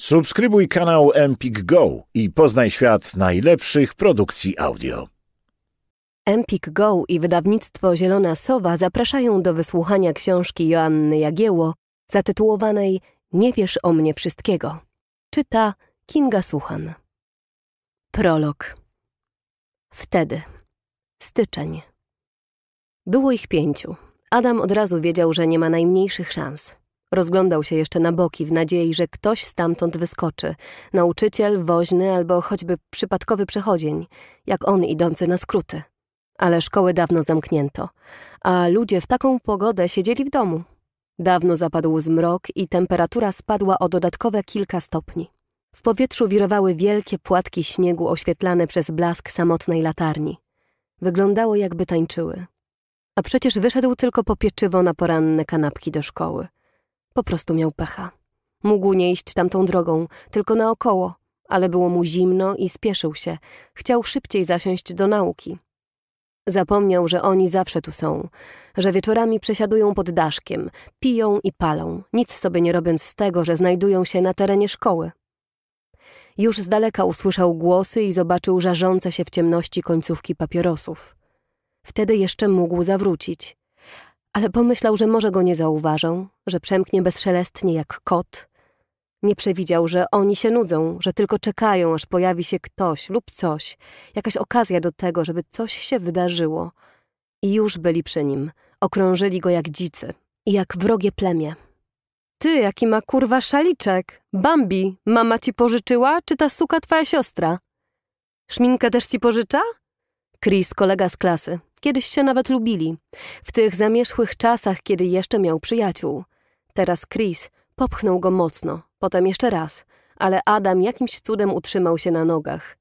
Subskrybuj kanał Empik Go i poznaj świat najlepszych produkcji audio. Empik Go i wydawnictwo Zielona Sowa zapraszają do wysłuchania książki Joanny Jagieło zatytułowanej Nie wiesz o mnie wszystkiego. Czyta Kinga Suchan. Prolog. Wtedy. Styczeń. Było ich pięciu. Adam od razu wiedział, że nie ma najmniejszych szans. Rozglądał się jeszcze na boki w nadziei, że ktoś stamtąd wyskoczy. Nauczyciel, woźny albo choćby przypadkowy przechodzień, jak on idący na skróty. Ale szkoły dawno zamknięto, a ludzie w taką pogodę siedzieli w domu. Dawno zapadł zmrok i temperatura spadła o dodatkowe kilka stopni. W powietrzu wirowały wielkie płatki śniegu oświetlane przez blask samotnej latarni. Wyglądało jakby tańczyły. A przecież wyszedł tylko po pieczywo na poranne kanapki do szkoły. Po prostu miał pecha. Mógł nie iść tamtą drogą, tylko naokoło, ale było mu zimno i spieszył się. Chciał szybciej zasiąść do nauki. Zapomniał, że oni zawsze tu są, że wieczorami przesiadują pod daszkiem, piją i palą, nic sobie nie robiąc z tego, że znajdują się na terenie szkoły. Już z daleka usłyszał głosy i zobaczył żarzące się w ciemności końcówki papierosów. Wtedy jeszcze mógł zawrócić ale pomyślał, że może go nie zauważą, że przemknie bezszelestnie jak kot. Nie przewidział, że oni się nudzą, że tylko czekają, aż pojawi się ktoś lub coś, jakaś okazja do tego, żeby coś się wydarzyło. I już byli przy nim, okrążyli go jak dzicy i jak wrogie plemię. Ty, jaki ma kurwa szaliczek! Bambi, mama ci pożyczyła, czy ta suka twoja siostra? Szminkę też ci pożycza? Chris, kolega z klasy, Kiedyś się nawet lubili. W tych zamierzchłych czasach, kiedy jeszcze miał przyjaciół. Teraz Chris popchnął go mocno, potem jeszcze raz, ale Adam jakimś cudem utrzymał się na nogach.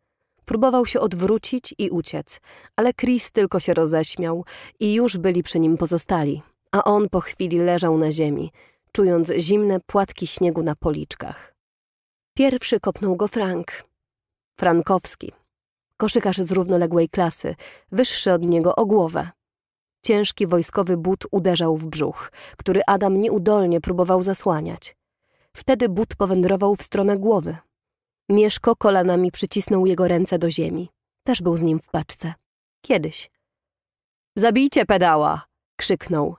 Próbował się odwrócić i uciec, ale Chris tylko się roześmiał i już byli przy nim pozostali, a on po chwili leżał na ziemi, czując zimne płatki śniegu na policzkach. Pierwszy kopnął go Frank. Frankowski, Koszykarz z równoległej klasy, wyższy od niego o głowę. Ciężki wojskowy but uderzał w brzuch, który Adam nieudolnie próbował zasłaniać. Wtedy but powędrował w stronę głowy. Mieszko kolanami przycisnął jego ręce do ziemi. Też był z nim w paczce. Kiedyś. Zabijcie pedała! krzyknął.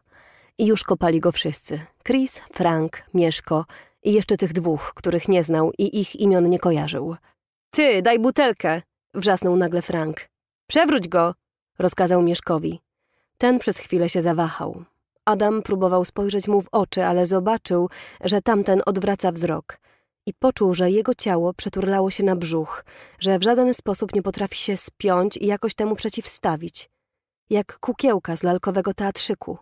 I już kopali go wszyscy. Chris, Frank, Mieszko i jeszcze tych dwóch, których nie znał i ich imion nie kojarzył. Ty, daj butelkę! Wrzasnął nagle Frank. Przewróć go! Rozkazał Mieszkowi. Ten przez chwilę się zawahał. Adam próbował spojrzeć mu w oczy, ale zobaczył, że tamten odwraca wzrok i poczuł, że jego ciało przeturlało się na brzuch, że w żaden sposób nie potrafi się spiąć i jakoś temu przeciwstawić. Jak kukiełka z lalkowego teatrzyku.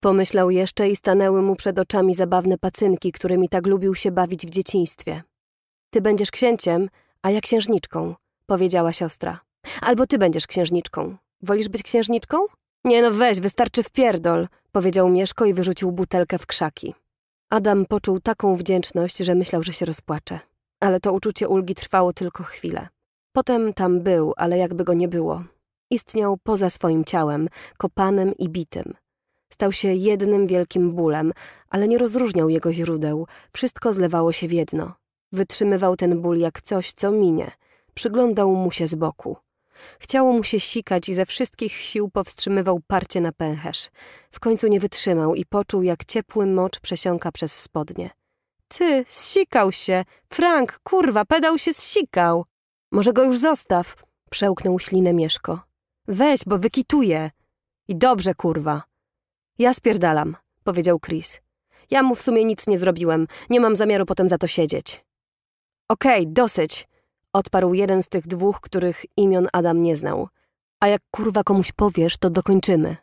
Pomyślał jeszcze i stanęły mu przed oczami zabawne pacynki, którymi tak lubił się bawić w dzieciństwie. Ty będziesz księciem, a ja księżniczką – powiedziała siostra. Albo ty będziesz księżniczką. Wolisz być księżniczką? Nie no weź, wystarczy w pierdol. powiedział Mieszko i wyrzucił butelkę w krzaki. Adam poczuł taką wdzięczność, że myślał, że się rozpłacze. Ale to uczucie ulgi trwało tylko chwilę. Potem tam był, ale jakby go nie było. Istniał poza swoim ciałem, kopanym i bitym. Stał się jednym wielkim bólem, ale nie rozróżniał jego źródeł. Wszystko zlewało się w jedno. Wytrzymywał ten ból jak coś, co minie – Przyglądał mu się z boku. Chciało mu się sikać i ze wszystkich sił powstrzymywał parcie na pęcherz. W końcu nie wytrzymał i poczuł, jak ciepły mocz przesiąka przez spodnie. Ty, zsikał się! Frank, kurwa, pedał się zsikał! Może go już zostaw? Przełknął ślinę Mieszko. Weź, bo wykituje! I dobrze, kurwa! Ja spierdalam, powiedział Chris. Ja mu w sumie nic nie zrobiłem. Nie mam zamiaru potem za to siedzieć. Okej, okay, dosyć. Odparł jeden z tych dwóch, których imion Adam nie znał. A jak kurwa komuś powiesz, to dokończymy.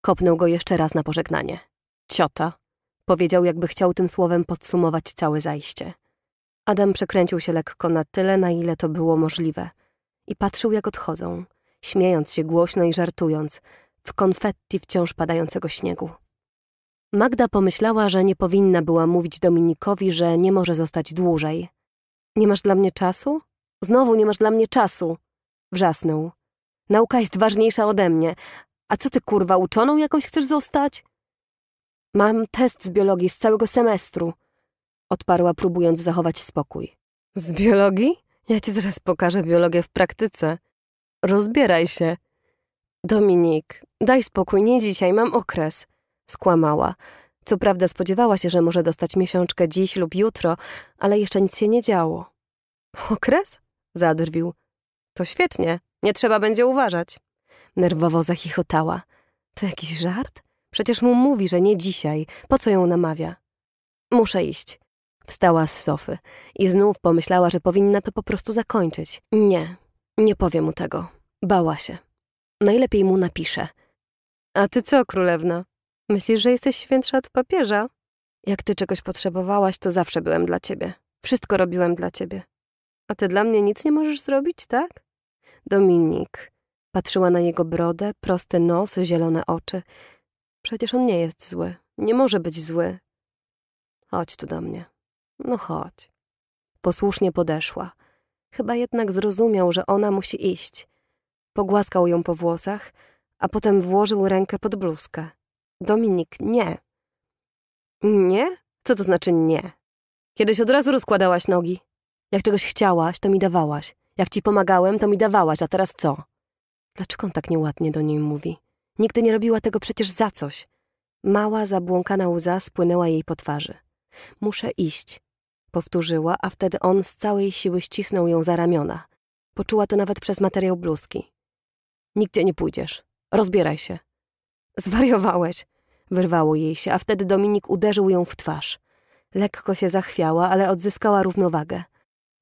Kopnął go jeszcze raz na pożegnanie. Ciota. Powiedział, jakby chciał tym słowem podsumować całe zajście. Adam przekręcił się lekko na tyle, na ile to było możliwe. I patrzył, jak odchodzą, śmiejąc się głośno i żartując, w konfetti wciąż padającego śniegu. Magda pomyślała, że nie powinna była mówić Dominikowi, że nie może zostać dłużej. Nie masz dla mnie czasu? Znowu nie masz dla mnie czasu. Wrzasnął. Nauka jest ważniejsza ode mnie. A co ty, kurwa, uczoną jakąś chcesz zostać? Mam test z biologii z całego semestru. Odparła, próbując zachować spokój. Z biologii? Ja ci zaraz pokażę biologię w praktyce. Rozbieraj się. Dominik, daj spokój, nie dzisiaj, mam okres. Skłamała. Co prawda spodziewała się, że może dostać miesiączkę dziś lub jutro, ale jeszcze nic się nie działo. Okres? zadrwił. To świetnie, nie trzeba będzie uważać. Nerwowo zachichotała. To jakiś żart? Przecież mu mówi, że nie dzisiaj. Po co ją namawia? Muszę iść. Wstała z sofy i znów pomyślała, że powinna to po prostu zakończyć. Nie, nie powiem mu tego. Bała się. Najlepiej mu napiszę. A ty co, królewna? Myślisz, że jesteś świętsza od papieża? Jak ty czegoś potrzebowałaś, to zawsze byłem dla ciebie. Wszystko robiłem dla ciebie. A ty dla mnie nic nie możesz zrobić, tak? Dominik. Patrzyła na jego brodę, proste nosy, zielone oczy. Przecież on nie jest zły. Nie może być zły. Chodź tu do mnie. No chodź. Posłusznie podeszła. Chyba jednak zrozumiał, że ona musi iść. Pogłaskał ją po włosach, a potem włożył rękę pod bluzkę. Dominik, nie. Nie? Co to znaczy nie? Kiedyś od razu rozkładałaś nogi. Jak czegoś chciałaś, to mi dawałaś. Jak ci pomagałem, to mi dawałaś, a teraz co? Dlaczego on tak nieładnie do niej mówi? Nigdy nie robiła tego przecież za coś. Mała, zabłąkana łza spłynęła jej po twarzy. Muszę iść, powtórzyła, a wtedy on z całej siły ścisnął ją za ramiona. Poczuła to nawet przez materiał bluzki. Nigdzie nie pójdziesz. Rozbieraj się. Zwariowałeś, wyrwało jej się, a wtedy Dominik uderzył ją w twarz. Lekko się zachwiała, ale odzyskała równowagę.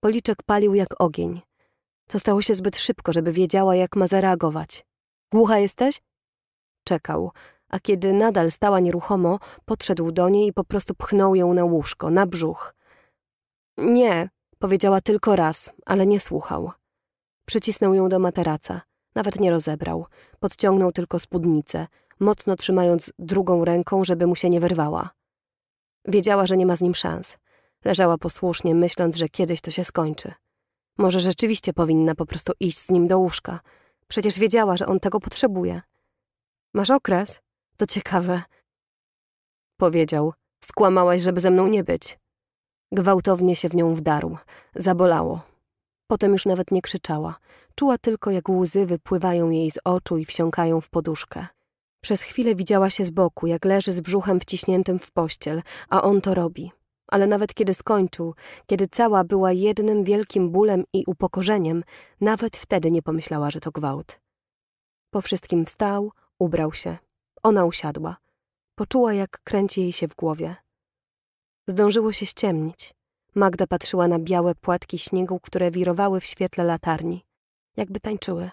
Policzek palił jak ogień. To stało się zbyt szybko, żeby wiedziała, jak ma zareagować. Głucha jesteś? Czekał, a kiedy nadal stała nieruchomo, podszedł do niej i po prostu pchnął ją na łóżko, na brzuch. Nie, powiedziała tylko raz, ale nie słuchał. Przycisnął ją do materaca. Nawet nie rozebrał. Podciągnął tylko spódnicę, mocno trzymając drugą ręką, żeby mu się nie wyrwała. Wiedziała, że nie ma z nim szans. Leżała posłusznie, myśląc, że kiedyś to się skończy. Może rzeczywiście powinna po prostu iść z nim do łóżka. Przecież wiedziała, że on tego potrzebuje. Masz okres? To ciekawe. Powiedział. Skłamałaś, żeby ze mną nie być. Gwałtownie się w nią wdarł. Zabolało. Potem już nawet nie krzyczała. Czuła tylko, jak łzy wypływają jej z oczu i wsiąkają w poduszkę. Przez chwilę widziała się z boku, jak leży z brzuchem wciśniętym w pościel, a on to robi ale nawet kiedy skończył, kiedy cała była jednym wielkim bólem i upokorzeniem, nawet wtedy nie pomyślała, że to gwałt. Po wszystkim wstał, ubrał się. Ona usiadła. Poczuła, jak kręci jej się w głowie. Zdążyło się ściemnić. Magda patrzyła na białe płatki śniegu, które wirowały w świetle latarni. Jakby tańczyły.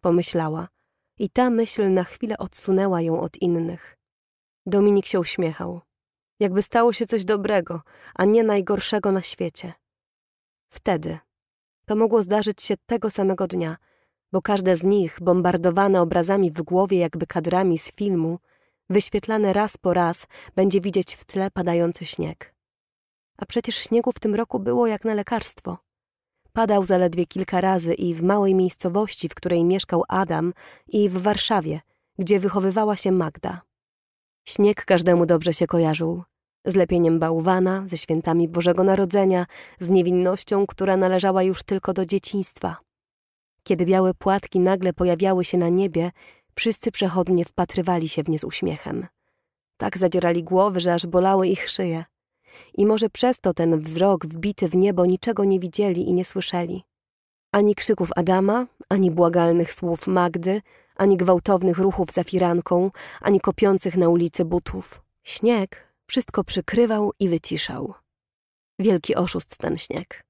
Pomyślała. I ta myśl na chwilę odsunęła ją od innych. Dominik się uśmiechał jakby stało się coś dobrego, a nie najgorszego na świecie. Wtedy to mogło zdarzyć się tego samego dnia, bo każde z nich, bombardowane obrazami w głowie jakby kadrami z filmu, wyświetlane raz po raz, będzie widzieć w tle padający śnieg. A przecież śniegu w tym roku było jak na lekarstwo. Padał zaledwie kilka razy i w małej miejscowości, w której mieszkał Adam, i w Warszawie, gdzie wychowywała się Magda. Śnieg każdemu dobrze się kojarzył. Z lepieniem bałwana, ze świętami Bożego Narodzenia, z niewinnością, która należała już tylko do dzieciństwa. Kiedy białe płatki nagle pojawiały się na niebie, wszyscy przechodnie wpatrywali się w nie z uśmiechem. Tak zadzierali głowy, że aż bolały ich szyje. I może przez to ten wzrok wbity w niebo niczego nie widzieli i nie słyszeli. Ani krzyków Adama, ani błagalnych słów Magdy, ani gwałtownych ruchów za firanką, ani kopiących na ulicy butów. Śnieg wszystko przykrywał i wyciszał. Wielki oszust ten śnieg.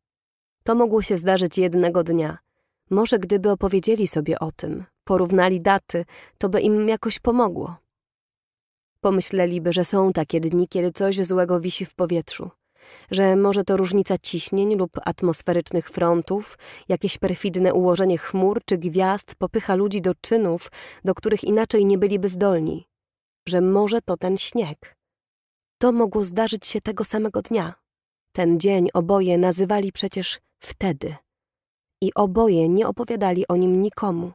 To mogło się zdarzyć jednego dnia. Może gdyby opowiedzieli sobie o tym, porównali daty, to by im jakoś pomogło. Pomyśleliby, że są takie dni, kiedy coś złego wisi w powietrzu – że może to różnica ciśnień lub atmosferycznych frontów, jakieś perfidne ułożenie chmur czy gwiazd popycha ludzi do czynów, do których inaczej nie byliby zdolni, że może to ten śnieg. To mogło zdarzyć się tego samego dnia. Ten dzień oboje nazywali przecież wtedy. I oboje nie opowiadali o nim nikomu.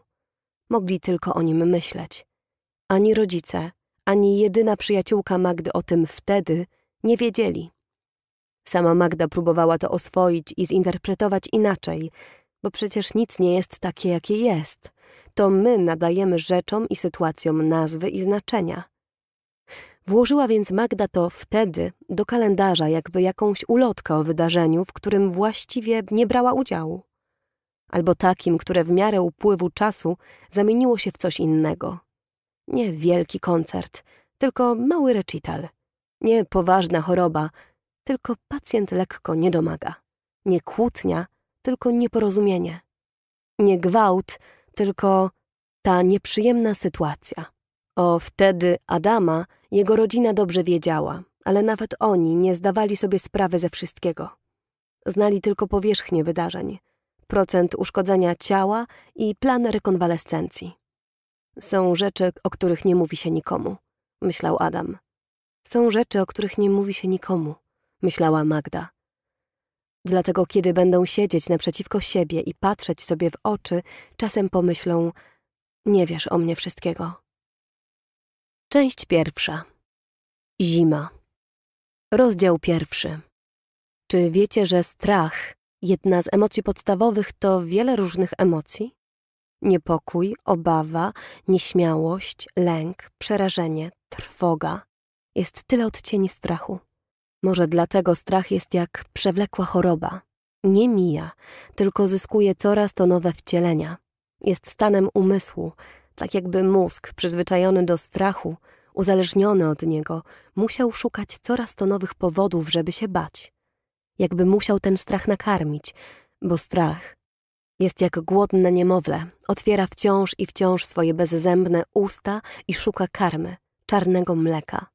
Mogli tylko o nim myśleć. Ani rodzice, ani jedyna przyjaciółka Magdy o tym wtedy nie wiedzieli. Sama Magda próbowała to oswoić i zinterpretować inaczej, bo przecież nic nie jest takie, jakie jest. To my nadajemy rzeczom i sytuacjom nazwy i znaczenia. Włożyła więc Magda to wtedy do kalendarza, jakby jakąś ulotkę o wydarzeniu, w którym właściwie nie brała udziału. Albo takim, które w miarę upływu czasu zamieniło się w coś innego. Nie wielki koncert, tylko mały recital. Nie poważna choroba, tylko pacjent lekko nie domaga. Nie kłótnia, tylko nieporozumienie. Nie gwałt, tylko ta nieprzyjemna sytuacja. O wtedy Adama jego rodzina dobrze wiedziała, ale nawet oni nie zdawali sobie sprawy ze wszystkiego. Znali tylko powierzchnię wydarzeń, procent uszkodzenia ciała i plan rekonwalescencji. Są rzeczy, o których nie mówi się nikomu, myślał Adam. Są rzeczy, o których nie mówi się nikomu myślała Magda. Dlatego, kiedy będą siedzieć naprzeciwko siebie i patrzeć sobie w oczy, czasem pomyślą: Nie wiesz o mnie wszystkiego. Część pierwsza. Zima. Rozdział pierwszy. Czy wiecie, że strach, jedna z emocji podstawowych, to wiele różnych emocji? Niepokój, obawa, nieśmiałość, lęk, przerażenie, trwoga. Jest tyle odcieni strachu. Może dlatego strach jest jak przewlekła choroba. Nie mija, tylko zyskuje coraz to nowe wcielenia. Jest stanem umysłu, tak jakby mózg, przyzwyczajony do strachu, uzależniony od niego, musiał szukać coraz to nowych powodów, żeby się bać. Jakby musiał ten strach nakarmić, bo strach jest jak głodne niemowlę, otwiera wciąż i wciąż swoje bezzębne usta i szuka karmy, czarnego mleka.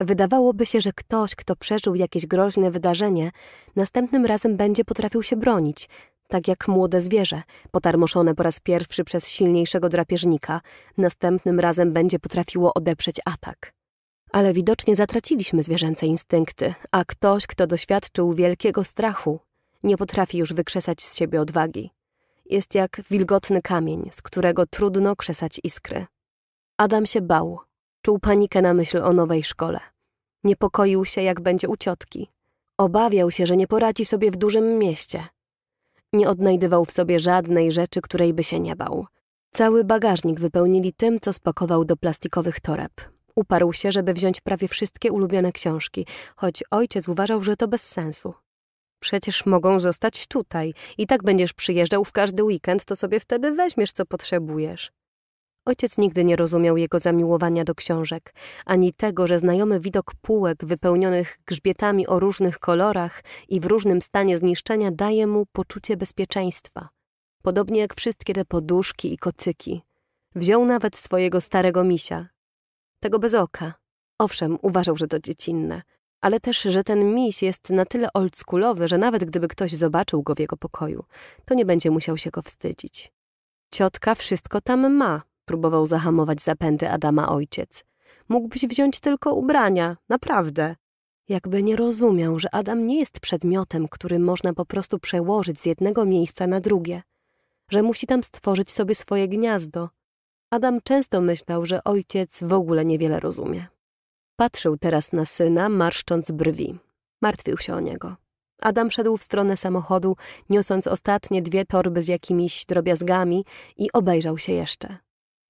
Wydawałoby się, że ktoś, kto przeżył jakieś groźne wydarzenie, następnym razem będzie potrafił się bronić, tak jak młode zwierzę, potarmoszone po raz pierwszy przez silniejszego drapieżnika, następnym razem będzie potrafiło odeprzeć atak. Ale widocznie zatraciliśmy zwierzęce instynkty, a ktoś, kto doświadczył wielkiego strachu, nie potrafi już wykrzesać z siebie odwagi. Jest jak wilgotny kamień, z którego trudno krzesać iskry. Adam się bał, Czuł panikę na myśl o nowej szkole. Niepokoił się, jak będzie u ciotki. Obawiał się, że nie poradzi sobie w dużym mieście. Nie odnajdywał w sobie żadnej rzeczy, której by się nie bał. Cały bagażnik wypełnili tym, co spakował do plastikowych toreb. Uparł się, żeby wziąć prawie wszystkie ulubione książki, choć ojciec uważał, że to bez sensu. Przecież mogą zostać tutaj i tak będziesz przyjeżdżał w każdy weekend, to sobie wtedy weźmiesz, co potrzebujesz. Ojciec nigdy nie rozumiał jego zamiłowania do książek, ani tego, że znajomy widok półek wypełnionych grzbietami o różnych kolorach i w różnym stanie zniszczenia daje mu poczucie bezpieczeństwa. Podobnie jak wszystkie te poduszki i kocyki. Wziął nawet swojego starego misia. Tego bez oka. Owszem, uważał, że to dziecinne, ale też, że ten miś jest na tyle oldschoolowy, że nawet gdyby ktoś zobaczył go w jego pokoju, to nie będzie musiał się go wstydzić. Ciotka wszystko tam ma, próbował zahamować zapędy Adama ojciec. Mógłbyś wziąć tylko ubrania, naprawdę. Jakby nie rozumiał, że Adam nie jest przedmiotem, który można po prostu przełożyć z jednego miejsca na drugie, że musi tam stworzyć sobie swoje gniazdo. Adam często myślał, że ojciec w ogóle niewiele rozumie. Patrzył teraz na syna, marszcząc brwi. Martwił się o niego. Adam szedł w stronę samochodu, niosąc ostatnie dwie torby z jakimiś drobiazgami i obejrzał się jeszcze.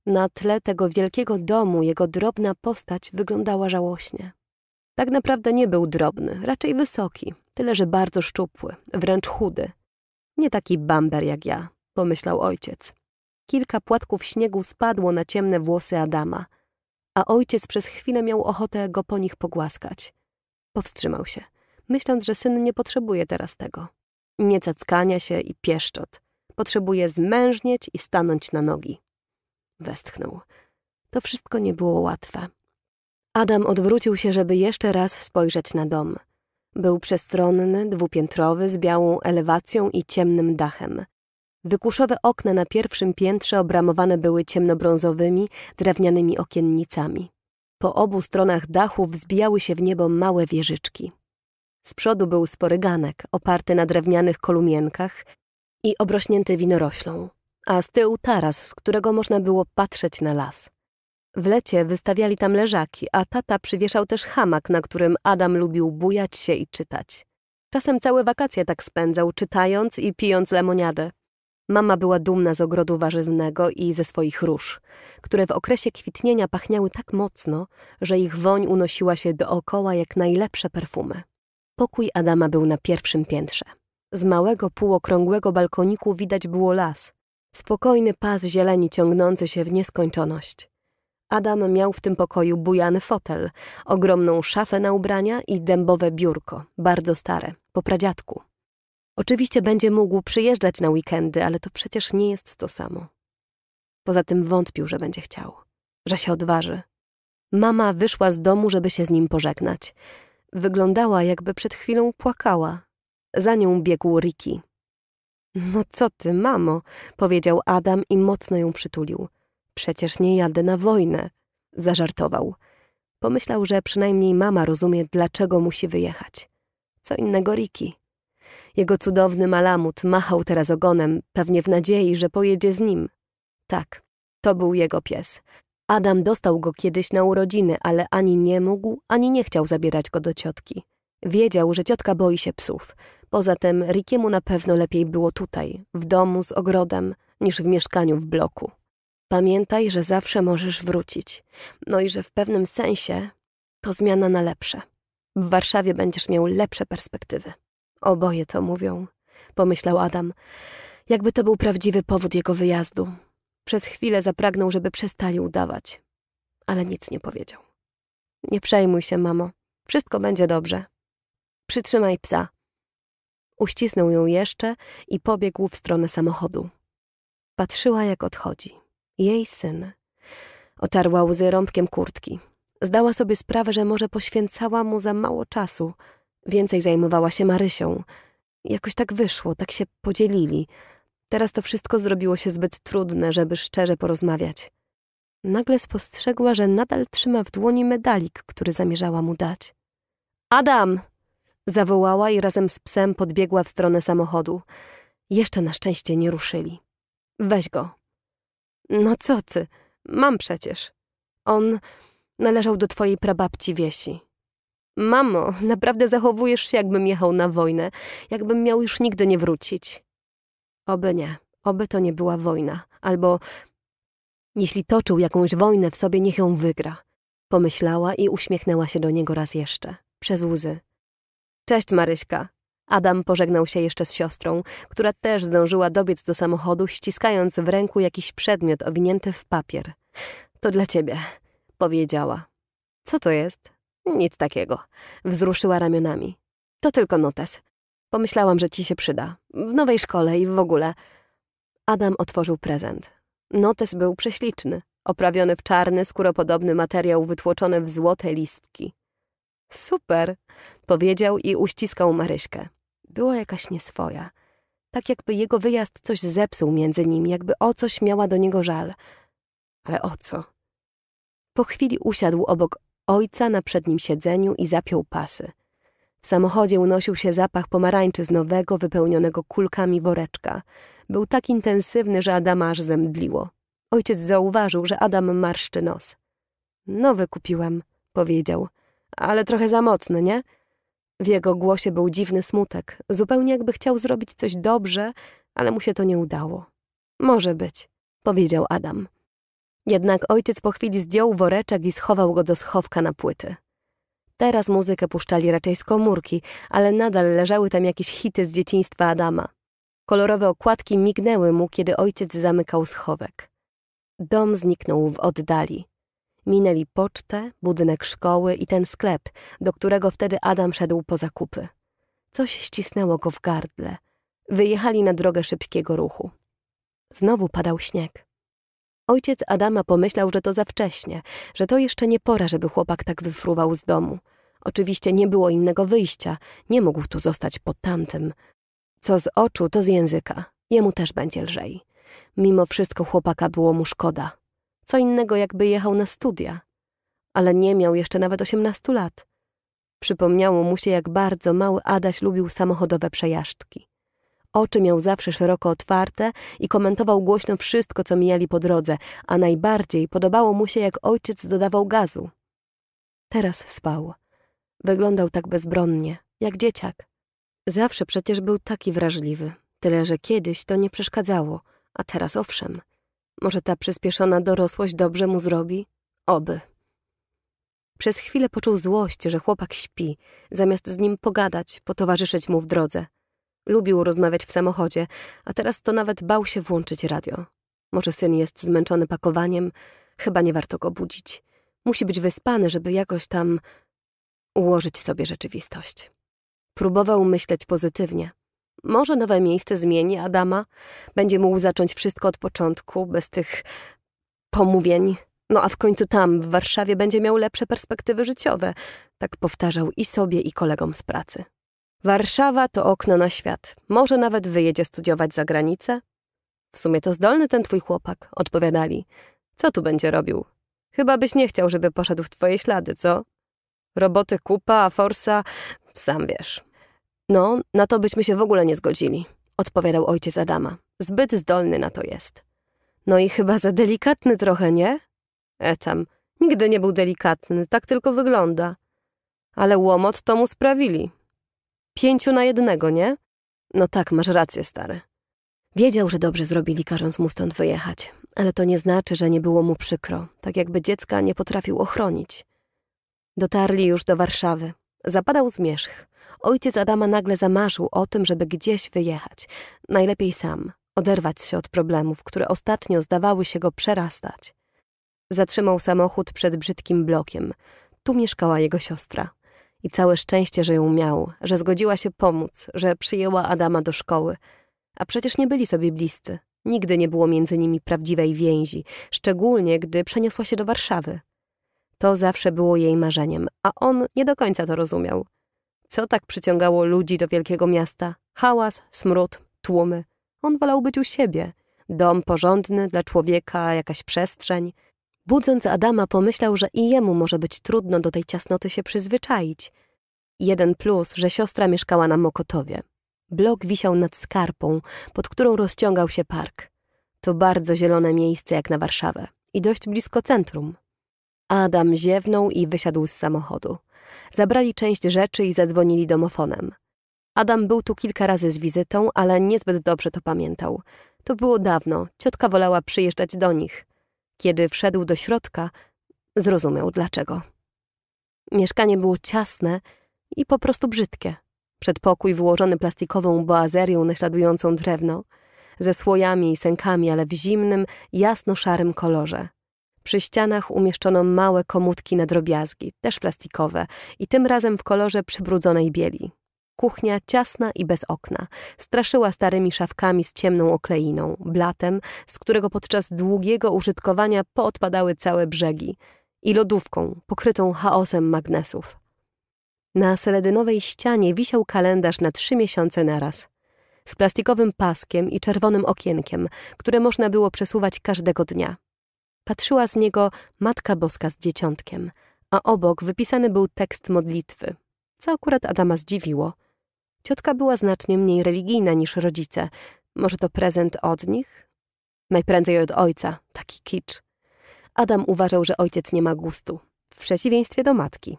Na tle tego wielkiego domu jego drobna postać wyglądała żałośnie. Tak naprawdę nie był drobny, raczej wysoki, tyle że bardzo szczupły, wręcz chudy. Nie taki bamber jak ja, pomyślał ojciec. Kilka płatków śniegu spadło na ciemne włosy Adama, a ojciec przez chwilę miał ochotę go po nich pogłaskać. Powstrzymał się, myśląc, że syn nie potrzebuje teraz tego. Nie cackania się i pieszczot. Potrzebuje zmężnieć i stanąć na nogi westchnął. To wszystko nie było łatwe. Adam odwrócił się, żeby jeszcze raz spojrzeć na dom. Był przestronny, dwupiętrowy, z białą elewacją i ciemnym dachem. Wykuszowe okna na pierwszym piętrze obramowane były ciemnobrązowymi, drewnianymi okiennicami. Po obu stronach dachu wzbijały się w niebo małe wieżyczki. Z przodu był spory ganek, oparty na drewnianych kolumienkach i obrośnięty winoroślą a z tyłu taras, z którego można było patrzeć na las. W lecie wystawiali tam leżaki, a tata przywieszał też hamak, na którym Adam lubił bujać się i czytać. Czasem całe wakacje tak spędzał, czytając i pijąc lemoniadę. Mama była dumna z ogrodu warzywnego i ze swoich róż, które w okresie kwitnienia pachniały tak mocno, że ich woń unosiła się dookoła jak najlepsze perfumy. Pokój Adama był na pierwszym piętrze. Z małego półokrągłego balkoniku widać było las, Spokojny pas zieleni ciągnący się w nieskończoność. Adam miał w tym pokoju bujany fotel, ogromną szafę na ubrania i dębowe biurko, bardzo stare, po pradziadku. Oczywiście będzie mógł przyjeżdżać na weekendy, ale to przecież nie jest to samo. Poza tym wątpił, że będzie chciał, że się odważy. Mama wyszła z domu, żeby się z nim pożegnać. Wyglądała, jakby przed chwilą płakała. Za nią biegł Ricky, no co ty, mamo, powiedział Adam i mocno ją przytulił. Przecież nie jadę na wojnę. Zażartował. Pomyślał, że przynajmniej mama rozumie, dlaczego musi wyjechać. Co innego Riki. Jego cudowny malamut machał teraz ogonem, pewnie w nadziei, że pojedzie z nim. Tak, to był jego pies. Adam dostał go kiedyś na urodziny, ale ani nie mógł, ani nie chciał zabierać go do ciotki. Wiedział, że ciotka boi się psów. Poza tym Rikiemu na pewno lepiej było tutaj, w domu z ogrodem, niż w mieszkaniu w bloku. Pamiętaj, że zawsze możesz wrócić, no i że w pewnym sensie to zmiana na lepsze. W Warszawie będziesz miał lepsze perspektywy. Oboje to mówią, pomyślał Adam, jakby to był prawdziwy powód jego wyjazdu. Przez chwilę zapragnął, żeby przestali udawać, ale nic nie powiedział. Nie przejmuj się, mamo. Wszystko będzie dobrze. Przytrzymaj psa, Uścisnął ją jeszcze i pobiegł w stronę samochodu. Patrzyła, jak odchodzi. Jej syn. Otarła łzy rąbkiem kurtki. Zdała sobie sprawę, że może poświęcała mu za mało czasu. Więcej zajmowała się Marysią. Jakoś tak wyszło, tak się podzielili. Teraz to wszystko zrobiło się zbyt trudne, żeby szczerze porozmawiać. Nagle spostrzegła, że nadal trzyma w dłoni medalik, który zamierzała mu dać. Adam! Zawołała i razem z psem podbiegła w stronę samochodu. Jeszcze na szczęście nie ruszyli. Weź go. No co ty? Mam przecież. On należał do twojej prababci Wiesi. Mamo, naprawdę zachowujesz się, jakbym jechał na wojnę, jakbym miał już nigdy nie wrócić. Oby nie, oby to nie była wojna, albo jeśli toczył jakąś wojnę w sobie, niech ją wygra. Pomyślała i uśmiechnęła się do niego raz jeszcze, przez łzy. Cześć Maryśka. Adam pożegnał się jeszcze z siostrą, która też zdążyła dobiec do samochodu, ściskając w ręku jakiś przedmiot owinięty w papier. To dla ciebie, powiedziała. Co to jest? Nic takiego. Wzruszyła ramionami. To tylko notes. Pomyślałam, że ci się przyda. W nowej szkole i w ogóle. Adam otworzył prezent. Notes był prześliczny, oprawiony w czarny, skóropodobny materiał wytłoczony w złote listki. Super, powiedział i uściskał Maryśkę. Była jakaś nieswoja. Tak jakby jego wyjazd coś zepsuł między nimi, jakby o coś miała do niego żal. Ale o co? Po chwili usiadł obok ojca na przednim siedzeniu i zapiął pasy. W samochodzie unosił się zapach pomarańczy z nowego, wypełnionego kulkami woreczka. Był tak intensywny, że Adama aż zemdliło. Ojciec zauważył, że Adam marszczy nos. Nowy kupiłem, powiedział ale trochę za mocny, nie? W jego głosie był dziwny smutek, zupełnie jakby chciał zrobić coś dobrze, ale mu się to nie udało. Może być, powiedział Adam. Jednak ojciec po chwili zdjął woreczek i schował go do schowka na płyty. Teraz muzykę puszczali raczej z komórki, ale nadal leżały tam jakieś hity z dzieciństwa Adama. Kolorowe okładki mignęły mu, kiedy ojciec zamykał schowek. Dom zniknął w oddali. Minęli pocztę, budynek szkoły i ten sklep, do którego wtedy Adam szedł po zakupy. Coś ścisnęło go w gardle. Wyjechali na drogę szybkiego ruchu. Znowu padał śnieg. Ojciec Adama pomyślał, że to za wcześnie, że to jeszcze nie pora, żeby chłopak tak wyfruwał z domu. Oczywiście nie było innego wyjścia, nie mógł tu zostać pod tamtym. Co z oczu, to z języka. Jemu też będzie lżej. Mimo wszystko chłopaka było mu szkoda. Co innego, jakby jechał na studia. Ale nie miał jeszcze nawet osiemnastu lat. Przypomniało mu się, jak bardzo mały Adaś lubił samochodowe przejażdżki. Oczy miał zawsze szeroko otwarte i komentował głośno wszystko, co mijali po drodze, a najbardziej podobało mu się, jak ojciec dodawał gazu. Teraz spał. Wyglądał tak bezbronnie, jak dzieciak. Zawsze przecież był taki wrażliwy, tyle że kiedyś to nie przeszkadzało, a teraz owszem. Może ta przyspieszona dorosłość dobrze mu zrobi? Oby. Przez chwilę poczuł złość, że chłopak śpi, zamiast z nim pogadać, potowarzyszyć mu w drodze. Lubił rozmawiać w samochodzie, a teraz to nawet bał się włączyć radio. Może syn jest zmęczony pakowaniem, chyba nie warto go budzić. Musi być wyspany, żeby jakoś tam ułożyć sobie rzeczywistość. Próbował myśleć pozytywnie. Może nowe miejsce zmieni Adama. Będzie mógł zacząć wszystko od początku, bez tych pomówień. No a w końcu tam, w Warszawie, będzie miał lepsze perspektywy życiowe. Tak powtarzał i sobie, i kolegom z pracy. Warszawa to okno na świat. Może nawet wyjedzie studiować za granicę? W sumie to zdolny ten twój chłopak, odpowiadali. Co tu będzie robił? Chyba byś nie chciał, żeby poszedł w twoje ślady, co? Roboty kupa, a forsa, sam wiesz. No, na to byśmy się w ogóle nie zgodzili, odpowiadał ojciec Adama. Zbyt zdolny na to jest. No i chyba za delikatny trochę, nie? Etam, nigdy nie był delikatny, tak tylko wygląda. Ale łomot to mu sprawili. Pięciu na jednego, nie? No tak, masz rację, stary. Wiedział, że dobrze zrobili, każąc mu stąd wyjechać, ale to nie znaczy, że nie było mu przykro, tak jakby dziecka nie potrafił ochronić. Dotarli już do Warszawy. Zapadał zmierzch. Ojciec Adama nagle zamarzył o tym, żeby gdzieś wyjechać. Najlepiej sam, oderwać się od problemów, które ostatnio zdawały się go przerastać. Zatrzymał samochód przed brzydkim blokiem. Tu mieszkała jego siostra. I całe szczęście, że ją miał, że zgodziła się pomóc, że przyjęła Adama do szkoły. A przecież nie byli sobie bliscy. Nigdy nie było między nimi prawdziwej więzi, szczególnie gdy przeniosła się do Warszawy. To zawsze było jej marzeniem, a on nie do końca to rozumiał. Co tak przyciągało ludzi do wielkiego miasta? Hałas, smród, tłumy. On wolał być u siebie. Dom porządny dla człowieka, jakaś przestrzeń. Budząc Adama, pomyślał, że i jemu może być trudno do tej ciasnoty się przyzwyczaić. Jeden plus, że siostra mieszkała na Mokotowie. Blok wisiał nad skarpą, pod którą rozciągał się park. To bardzo zielone miejsce jak na Warszawę i dość blisko centrum. Adam ziewnął i wysiadł z samochodu. Zabrali część rzeczy i zadzwonili domofonem. Adam był tu kilka razy z wizytą, ale niezbyt dobrze to pamiętał. To było dawno, ciotka wolała przyjeżdżać do nich. Kiedy wszedł do środka, zrozumiał dlaczego. Mieszkanie było ciasne i po prostu brzydkie. Przedpokój wyłożony plastikową boazerią naśladującą drewno, ze słojami i sękami, ale w zimnym, jasno-szarym kolorze. Przy ścianach umieszczono małe komutki na drobiazgi, też plastikowe, i tym razem w kolorze przybrudzonej bieli. Kuchnia ciasna i bez okna. Straszyła starymi szafkami z ciemną okleiną, blatem, z którego podczas długiego użytkowania poodpadały całe brzegi, i lodówką pokrytą chaosem magnesów. Na seledynowej ścianie wisiał kalendarz na trzy miesiące naraz. Z plastikowym paskiem i czerwonym okienkiem, które można było przesuwać każdego dnia. Patrzyła z niego Matka Boska z dzieciątkiem, a obok wypisany był tekst modlitwy, co akurat Adama zdziwiło. Ciotka była znacznie mniej religijna niż rodzice. Może to prezent od nich? Najprędzej od ojca, taki kicz. Adam uważał, że ojciec nie ma gustu, w przeciwieństwie do matki.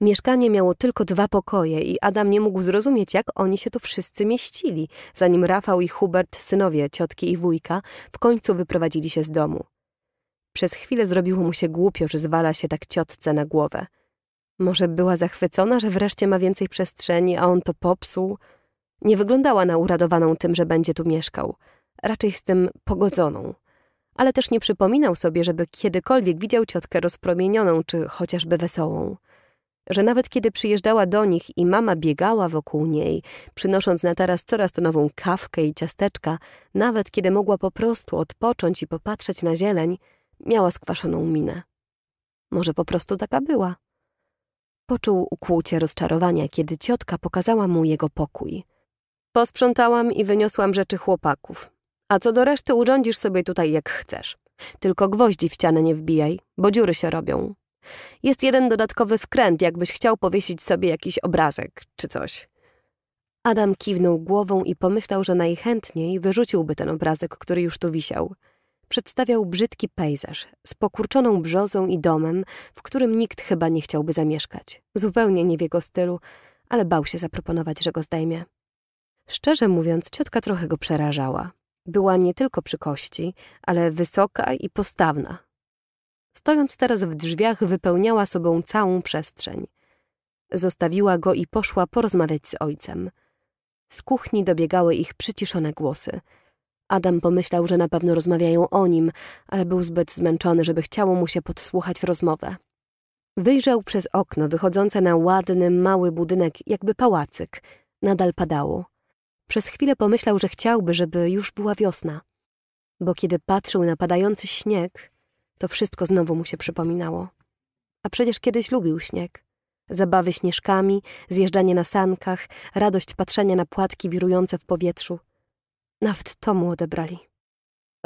Mieszkanie miało tylko dwa pokoje i Adam nie mógł zrozumieć, jak oni się tu wszyscy mieścili, zanim Rafał i Hubert, synowie ciotki i wujka, w końcu wyprowadzili się z domu. Przez chwilę zrobiło mu się głupio, że zwala się tak ciotce na głowę. Może była zachwycona, że wreszcie ma więcej przestrzeni, a on to popsuł? Nie wyglądała na uradowaną tym, że będzie tu mieszkał. Raczej z tym pogodzoną. Ale też nie przypominał sobie, żeby kiedykolwiek widział ciotkę rozpromienioną czy chociażby wesołą. Że nawet kiedy przyjeżdżała do nich i mama biegała wokół niej, przynosząc na taras coraz to nową kawkę i ciasteczka, nawet kiedy mogła po prostu odpocząć i popatrzeć na zieleń, Miała skwaszoną minę. Może po prostu taka była. Poczuł ukłucie rozczarowania, kiedy ciotka pokazała mu jego pokój. Posprzątałam i wyniosłam rzeczy chłopaków. A co do reszty, urządzisz sobie tutaj jak chcesz. Tylko gwoździ w ścianę nie wbijaj, bo dziury się robią. Jest jeden dodatkowy wkręt, jakbyś chciał powiesić sobie jakiś obrazek czy coś. Adam kiwnął głową i pomyślał, że najchętniej wyrzuciłby ten obrazek, który już tu wisiał przedstawiał brzydki pejzaż z pokurczoną brzozą i domem, w którym nikt chyba nie chciałby zamieszkać. Zupełnie nie w jego stylu, ale bał się zaproponować, że go zdejmie. Szczerze mówiąc, ciotka trochę go przerażała. Była nie tylko przy kości, ale wysoka i postawna. Stojąc teraz w drzwiach, wypełniała sobą całą przestrzeń. Zostawiła go i poszła porozmawiać z ojcem. Z kuchni dobiegały ich przyciszone głosy – Adam pomyślał, że na pewno rozmawiają o nim, ale był zbyt zmęczony, żeby chciało mu się podsłuchać w rozmowę. Wyjrzał przez okno wychodzące na ładny, mały budynek, jakby pałacyk. Nadal padało. Przez chwilę pomyślał, że chciałby, żeby już była wiosna. Bo kiedy patrzył na padający śnieg, to wszystko znowu mu się przypominało. A przecież kiedyś lubił śnieg. Zabawy śnieżkami, zjeżdżanie na sankach, radość patrzenia na płatki wirujące w powietrzu – nawet to mu odebrali.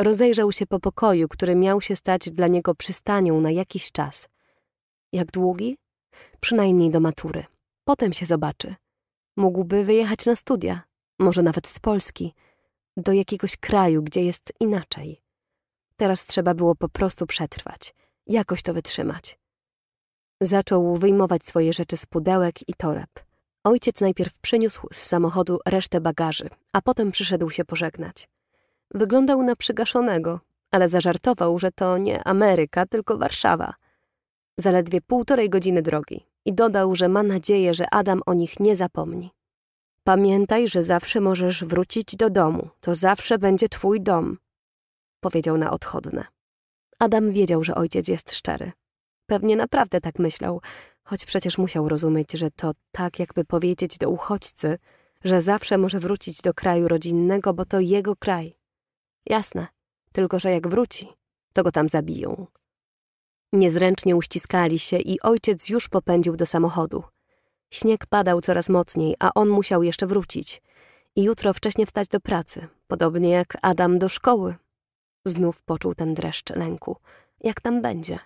Rozejrzał się po pokoju, który miał się stać dla niego przystanią na jakiś czas. Jak długi? Przynajmniej do matury. Potem się zobaczy. Mógłby wyjechać na studia, może nawet z Polski, do jakiegoś kraju, gdzie jest inaczej. Teraz trzeba było po prostu przetrwać, jakoś to wytrzymać. Zaczął wyjmować swoje rzeczy z pudełek i toreb. Ojciec najpierw przyniósł z samochodu resztę bagaży, a potem przyszedł się pożegnać. Wyglądał na przygaszonego, ale zażartował, że to nie Ameryka, tylko Warszawa. Zaledwie półtorej godziny drogi i dodał, że ma nadzieję, że Adam o nich nie zapomni. Pamiętaj, że zawsze możesz wrócić do domu, to zawsze będzie twój dom, powiedział na odchodne. Adam wiedział, że ojciec jest szczery. Pewnie naprawdę tak myślał, choć przecież musiał rozumieć, że to tak jakby powiedzieć do uchodźcy, że zawsze może wrócić do kraju rodzinnego, bo to jego kraj. Jasne, tylko że jak wróci, to go tam zabiją. Niezręcznie uściskali się i ojciec już popędził do samochodu. Śnieg padał coraz mocniej, a on musiał jeszcze wrócić. I jutro wcześnie wstać do pracy, podobnie jak Adam do szkoły. Znów poczuł ten dreszcz lęku. Jak tam będzie?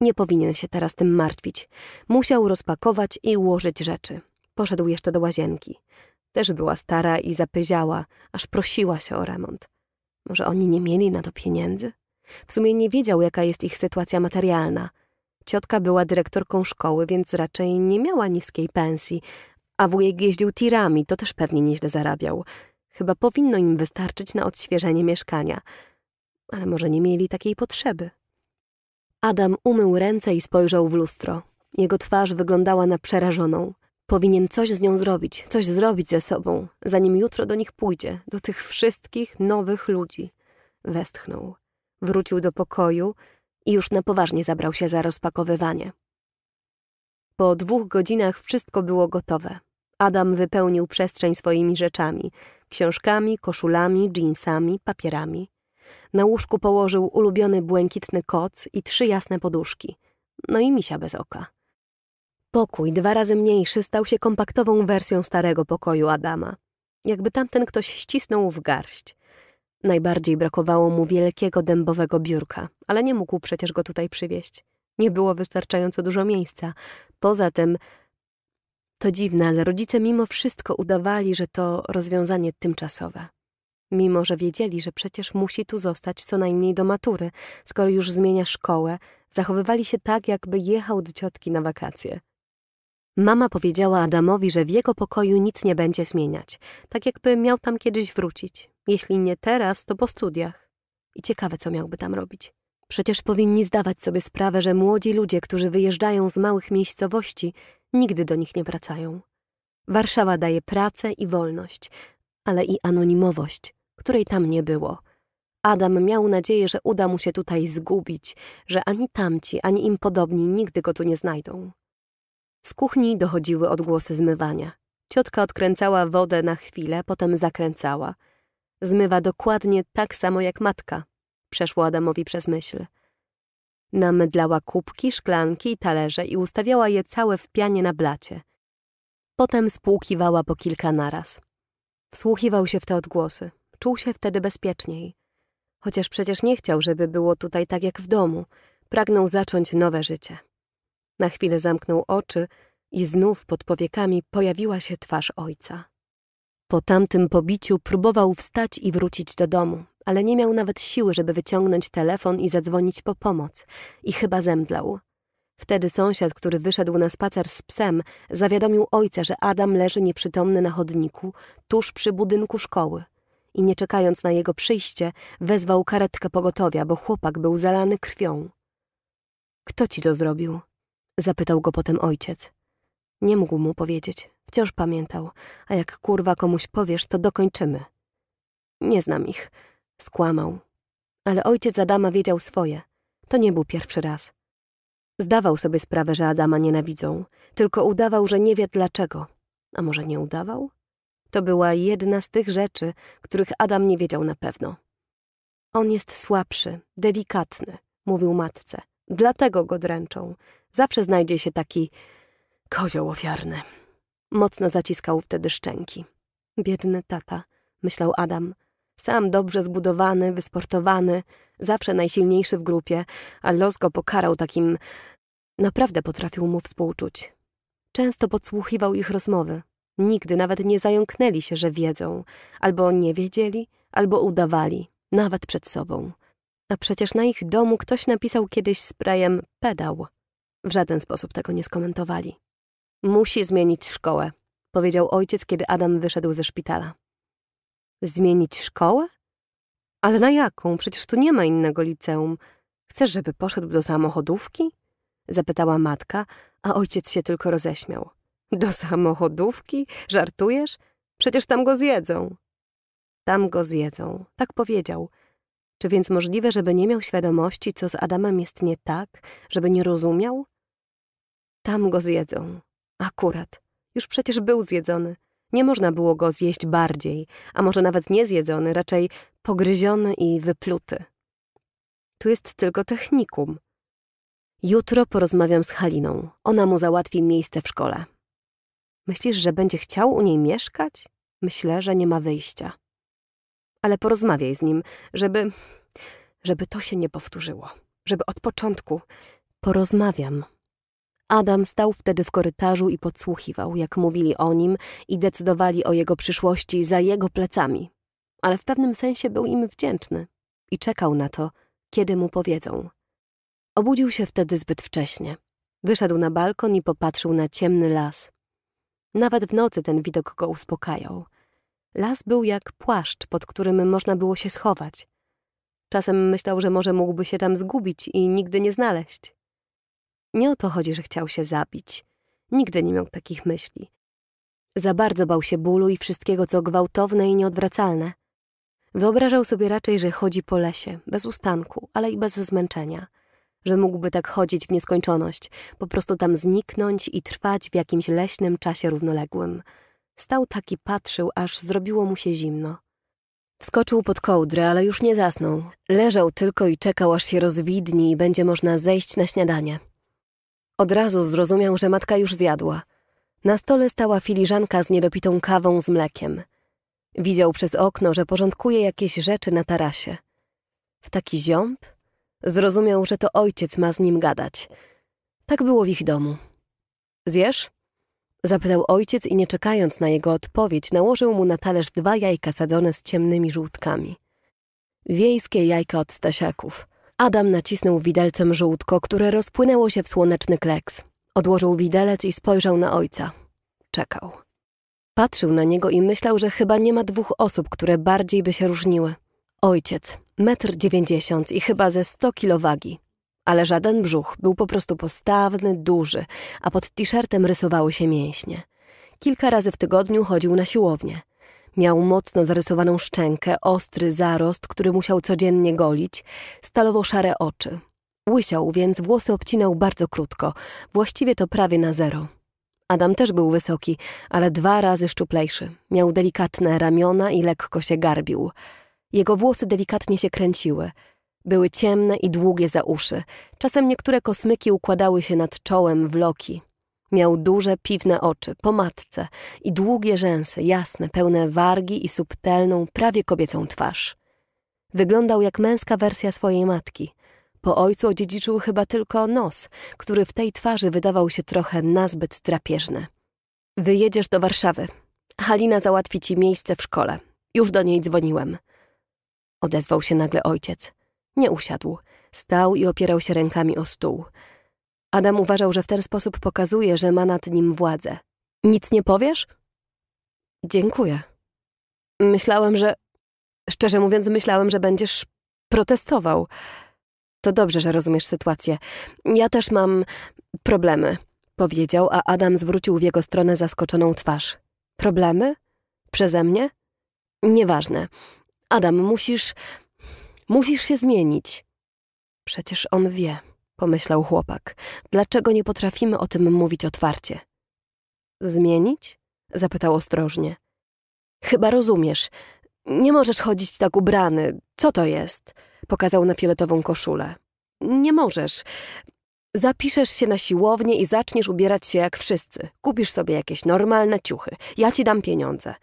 Nie powinien się teraz tym martwić. Musiał rozpakować i ułożyć rzeczy. Poszedł jeszcze do łazienki. Też była stara i zapyziała, aż prosiła się o remont. Może oni nie mieli na to pieniędzy? W sumie nie wiedział, jaka jest ich sytuacja materialna. Ciotka była dyrektorką szkoły, więc raczej nie miała niskiej pensji, a wujek jeździł tirami, to też pewnie nieźle zarabiał. Chyba powinno im wystarczyć na odświeżenie mieszkania. Ale może nie mieli takiej potrzeby. Adam umył ręce i spojrzał w lustro. Jego twarz wyglądała na przerażoną. Powinien coś z nią zrobić, coś zrobić ze sobą, zanim jutro do nich pójdzie, do tych wszystkich nowych ludzi. Westchnął. Wrócił do pokoju i już na poważnie zabrał się za rozpakowywanie. Po dwóch godzinach wszystko było gotowe. Adam wypełnił przestrzeń swoimi rzeczami książkami, koszulami, dżinsami, papierami. Na łóżku położył ulubiony błękitny koc i trzy jasne poduszki. No i misia bez oka. Pokój, dwa razy mniejszy, stał się kompaktową wersją starego pokoju Adama. Jakby tamten ktoś ścisnął w garść. Najbardziej brakowało mu wielkiego dębowego biurka, ale nie mógł przecież go tutaj przywieźć. Nie było wystarczająco dużo miejsca. Poza tym... To dziwne, ale rodzice mimo wszystko udawali, że to rozwiązanie tymczasowe mimo że wiedzieli, że przecież musi tu zostać co najmniej do matury, skoro już zmienia szkołę, zachowywali się tak, jakby jechał do ciotki na wakacje. Mama powiedziała Adamowi, że w jego pokoju nic nie będzie zmieniać, tak jakby miał tam kiedyś wrócić. Jeśli nie teraz, to po studiach. I ciekawe, co miałby tam robić. Przecież powinni zdawać sobie sprawę, że młodzi ludzie, którzy wyjeżdżają z małych miejscowości, nigdy do nich nie wracają. Warszawa daje pracę i wolność, ale i anonimowość, której tam nie było. Adam miał nadzieję, że uda mu się tutaj zgubić, że ani tamci, ani im podobni nigdy go tu nie znajdą. Z kuchni dochodziły odgłosy zmywania. Ciotka odkręcała wodę na chwilę, potem zakręcała. Zmywa dokładnie tak samo jak matka, przeszło Adamowi przez myśl. Namydlała kubki, szklanki i talerze i ustawiała je całe w pianie na blacie. Potem spłukiwała po kilka naraz. Wsłuchiwał się w te odgłosy. Czuł się wtedy bezpieczniej. Chociaż przecież nie chciał, żeby było tutaj tak jak w domu. Pragnął zacząć nowe życie. Na chwilę zamknął oczy i znów pod powiekami pojawiła się twarz ojca. Po tamtym pobiciu próbował wstać i wrócić do domu, ale nie miał nawet siły, żeby wyciągnąć telefon i zadzwonić po pomoc i chyba zemdlał. Wtedy sąsiad, który wyszedł na spacer z psem, zawiadomił ojca, że Adam leży nieprzytomny na chodniku, tuż przy budynku szkoły. I nie czekając na jego przyjście, wezwał karetkę pogotowia, bo chłopak był zalany krwią. Kto ci to zrobił? Zapytał go potem ojciec. Nie mógł mu powiedzieć. Wciąż pamiętał. A jak kurwa komuś powiesz, to dokończymy. Nie znam ich. Skłamał. Ale ojciec Adama wiedział swoje. To nie był pierwszy raz. Zdawał sobie sprawę, że Adama nienawidzą, tylko udawał, że nie wie dlaczego. A może nie udawał? To była jedna z tych rzeczy, których Adam nie wiedział na pewno. On jest słabszy, delikatny, mówił matce. Dlatego go dręczą. Zawsze znajdzie się taki kozioł ofiarny. Mocno zaciskał wtedy szczęki. Biedny tata, myślał Adam. Sam dobrze zbudowany, wysportowany, zawsze najsilniejszy w grupie, a los go pokarał takim... Naprawdę potrafił mu współczuć. Często podsłuchiwał ich rozmowy. Nigdy nawet nie zająknęli się, że wiedzą. Albo nie wiedzieli, albo udawali, nawet przed sobą. A przecież na ich domu ktoś napisał kiedyś sprayem pedał. W żaden sposób tego nie skomentowali. Musi zmienić szkołę, powiedział ojciec, kiedy Adam wyszedł ze szpitala. Zmienić szkołę? Ale na jaką? Przecież tu nie ma innego liceum. Chcesz, żeby poszedł do samochodówki? Zapytała matka, a ojciec się tylko roześmiał. Do samochodówki? Żartujesz? Przecież tam go zjedzą. Tam go zjedzą, tak powiedział. Czy więc możliwe, żeby nie miał świadomości, co z Adamem jest nie tak, żeby nie rozumiał? Tam go zjedzą. Akurat. Już przecież był zjedzony. Nie można było go zjeść bardziej, a może nawet nie zjedzony, raczej pogryziony i wypluty. Tu jest tylko technikum. Jutro porozmawiam z Haliną. Ona mu załatwi miejsce w szkole. Myślisz, że będzie chciał u niej mieszkać? Myślę, że nie ma wyjścia. Ale porozmawiaj z nim, żeby. żeby to się nie powtórzyło. Żeby od początku porozmawiam. Adam stał wtedy w korytarzu i podsłuchiwał, jak mówili o nim i decydowali o jego przyszłości za jego plecami. Ale w pewnym sensie był im wdzięczny i czekał na to, kiedy mu powiedzą. Obudził się wtedy zbyt wcześnie. Wyszedł na balkon i popatrzył na ciemny las. Nawet w nocy ten widok go uspokajał. Las był jak płaszcz, pod którym można było się schować. Czasem myślał, że może mógłby się tam zgubić i nigdy nie znaleźć. Nie o to chodzi, że chciał się zabić. Nigdy nie miał takich myśli. Za bardzo bał się bólu i wszystkiego, co gwałtowne i nieodwracalne. Wyobrażał sobie raczej, że chodzi po lesie, bez ustanku, ale i bez zmęczenia. Że mógłby tak chodzić w nieskończoność, po prostu tam zniknąć i trwać w jakimś leśnym czasie równoległym. Stał tak i patrzył, aż zrobiło mu się zimno. Wskoczył pod kołdrę, ale już nie zasnął. Leżał tylko i czekał, aż się rozwidni i będzie można zejść na śniadanie. Od razu zrozumiał, że matka już zjadła. Na stole stała filiżanka z niedopitą kawą z mlekiem. Widział przez okno, że porządkuje jakieś rzeczy na tarasie. W taki ziąb? Zrozumiał, że to ojciec ma z nim gadać. Tak było w ich domu. Zjesz? Zapytał ojciec i nie czekając na jego odpowiedź, nałożył mu na talerz dwa jajka sadzone z ciemnymi żółtkami. Wiejskie jajka od Stasiaków – Adam nacisnął widelcem żółtko, które rozpłynęło się w słoneczny kleks. Odłożył widelec i spojrzał na ojca. Czekał. Patrzył na niego i myślał, że chyba nie ma dwóch osób, które bardziej by się różniły. Ojciec, metr dziewięćdziesiąt i chyba ze sto kilowagi, wagi. Ale żaden brzuch, był po prostu postawny, duży, a pod t-shirtem rysowały się mięśnie. Kilka razy w tygodniu chodził na siłownię – Miał mocno zarysowaną szczękę, ostry zarost, który musiał codziennie golić, stalowo-szare oczy. Łysiał, więc włosy obcinał bardzo krótko, właściwie to prawie na zero. Adam też był wysoki, ale dwa razy szczuplejszy. Miał delikatne ramiona i lekko się garbił. Jego włosy delikatnie się kręciły. Były ciemne i długie za uszy. Czasem niektóre kosmyki układały się nad czołem w loki. Miał duże, piwne oczy, po matce i długie rzęsy, jasne, pełne wargi i subtelną, prawie kobiecą twarz. Wyglądał jak męska wersja swojej matki. Po ojcu odziedziczył chyba tylko nos, który w tej twarzy wydawał się trochę nazbyt drapieżny. Wyjedziesz do Warszawy. Halina załatwi ci miejsce w szkole. Już do niej dzwoniłem. Odezwał się nagle ojciec. Nie usiadł. Stał i opierał się rękami o stół. Adam uważał, że w ten sposób pokazuje, że ma nad nim władzę. Nic nie powiesz? Dziękuję. Myślałem, że. Szczerze mówiąc, myślałem, że będziesz protestował. To dobrze, że rozumiesz sytuację. Ja też mam problemy, powiedział, a Adam zwrócił w jego stronę zaskoczoną twarz. Problemy? Przeze mnie? Nieważne. Adam, musisz. Musisz się zmienić. Przecież on wie pomyślał chłopak. Dlaczego nie potrafimy o tym mówić otwarcie? Zmienić? zapytał ostrożnie. Chyba rozumiesz. Nie możesz chodzić tak ubrany. Co to jest? Pokazał na fioletową koszulę. Nie możesz. Zapiszesz się na siłownię i zaczniesz ubierać się jak wszyscy. Kupisz sobie jakieś normalne ciuchy. Ja ci dam pieniądze.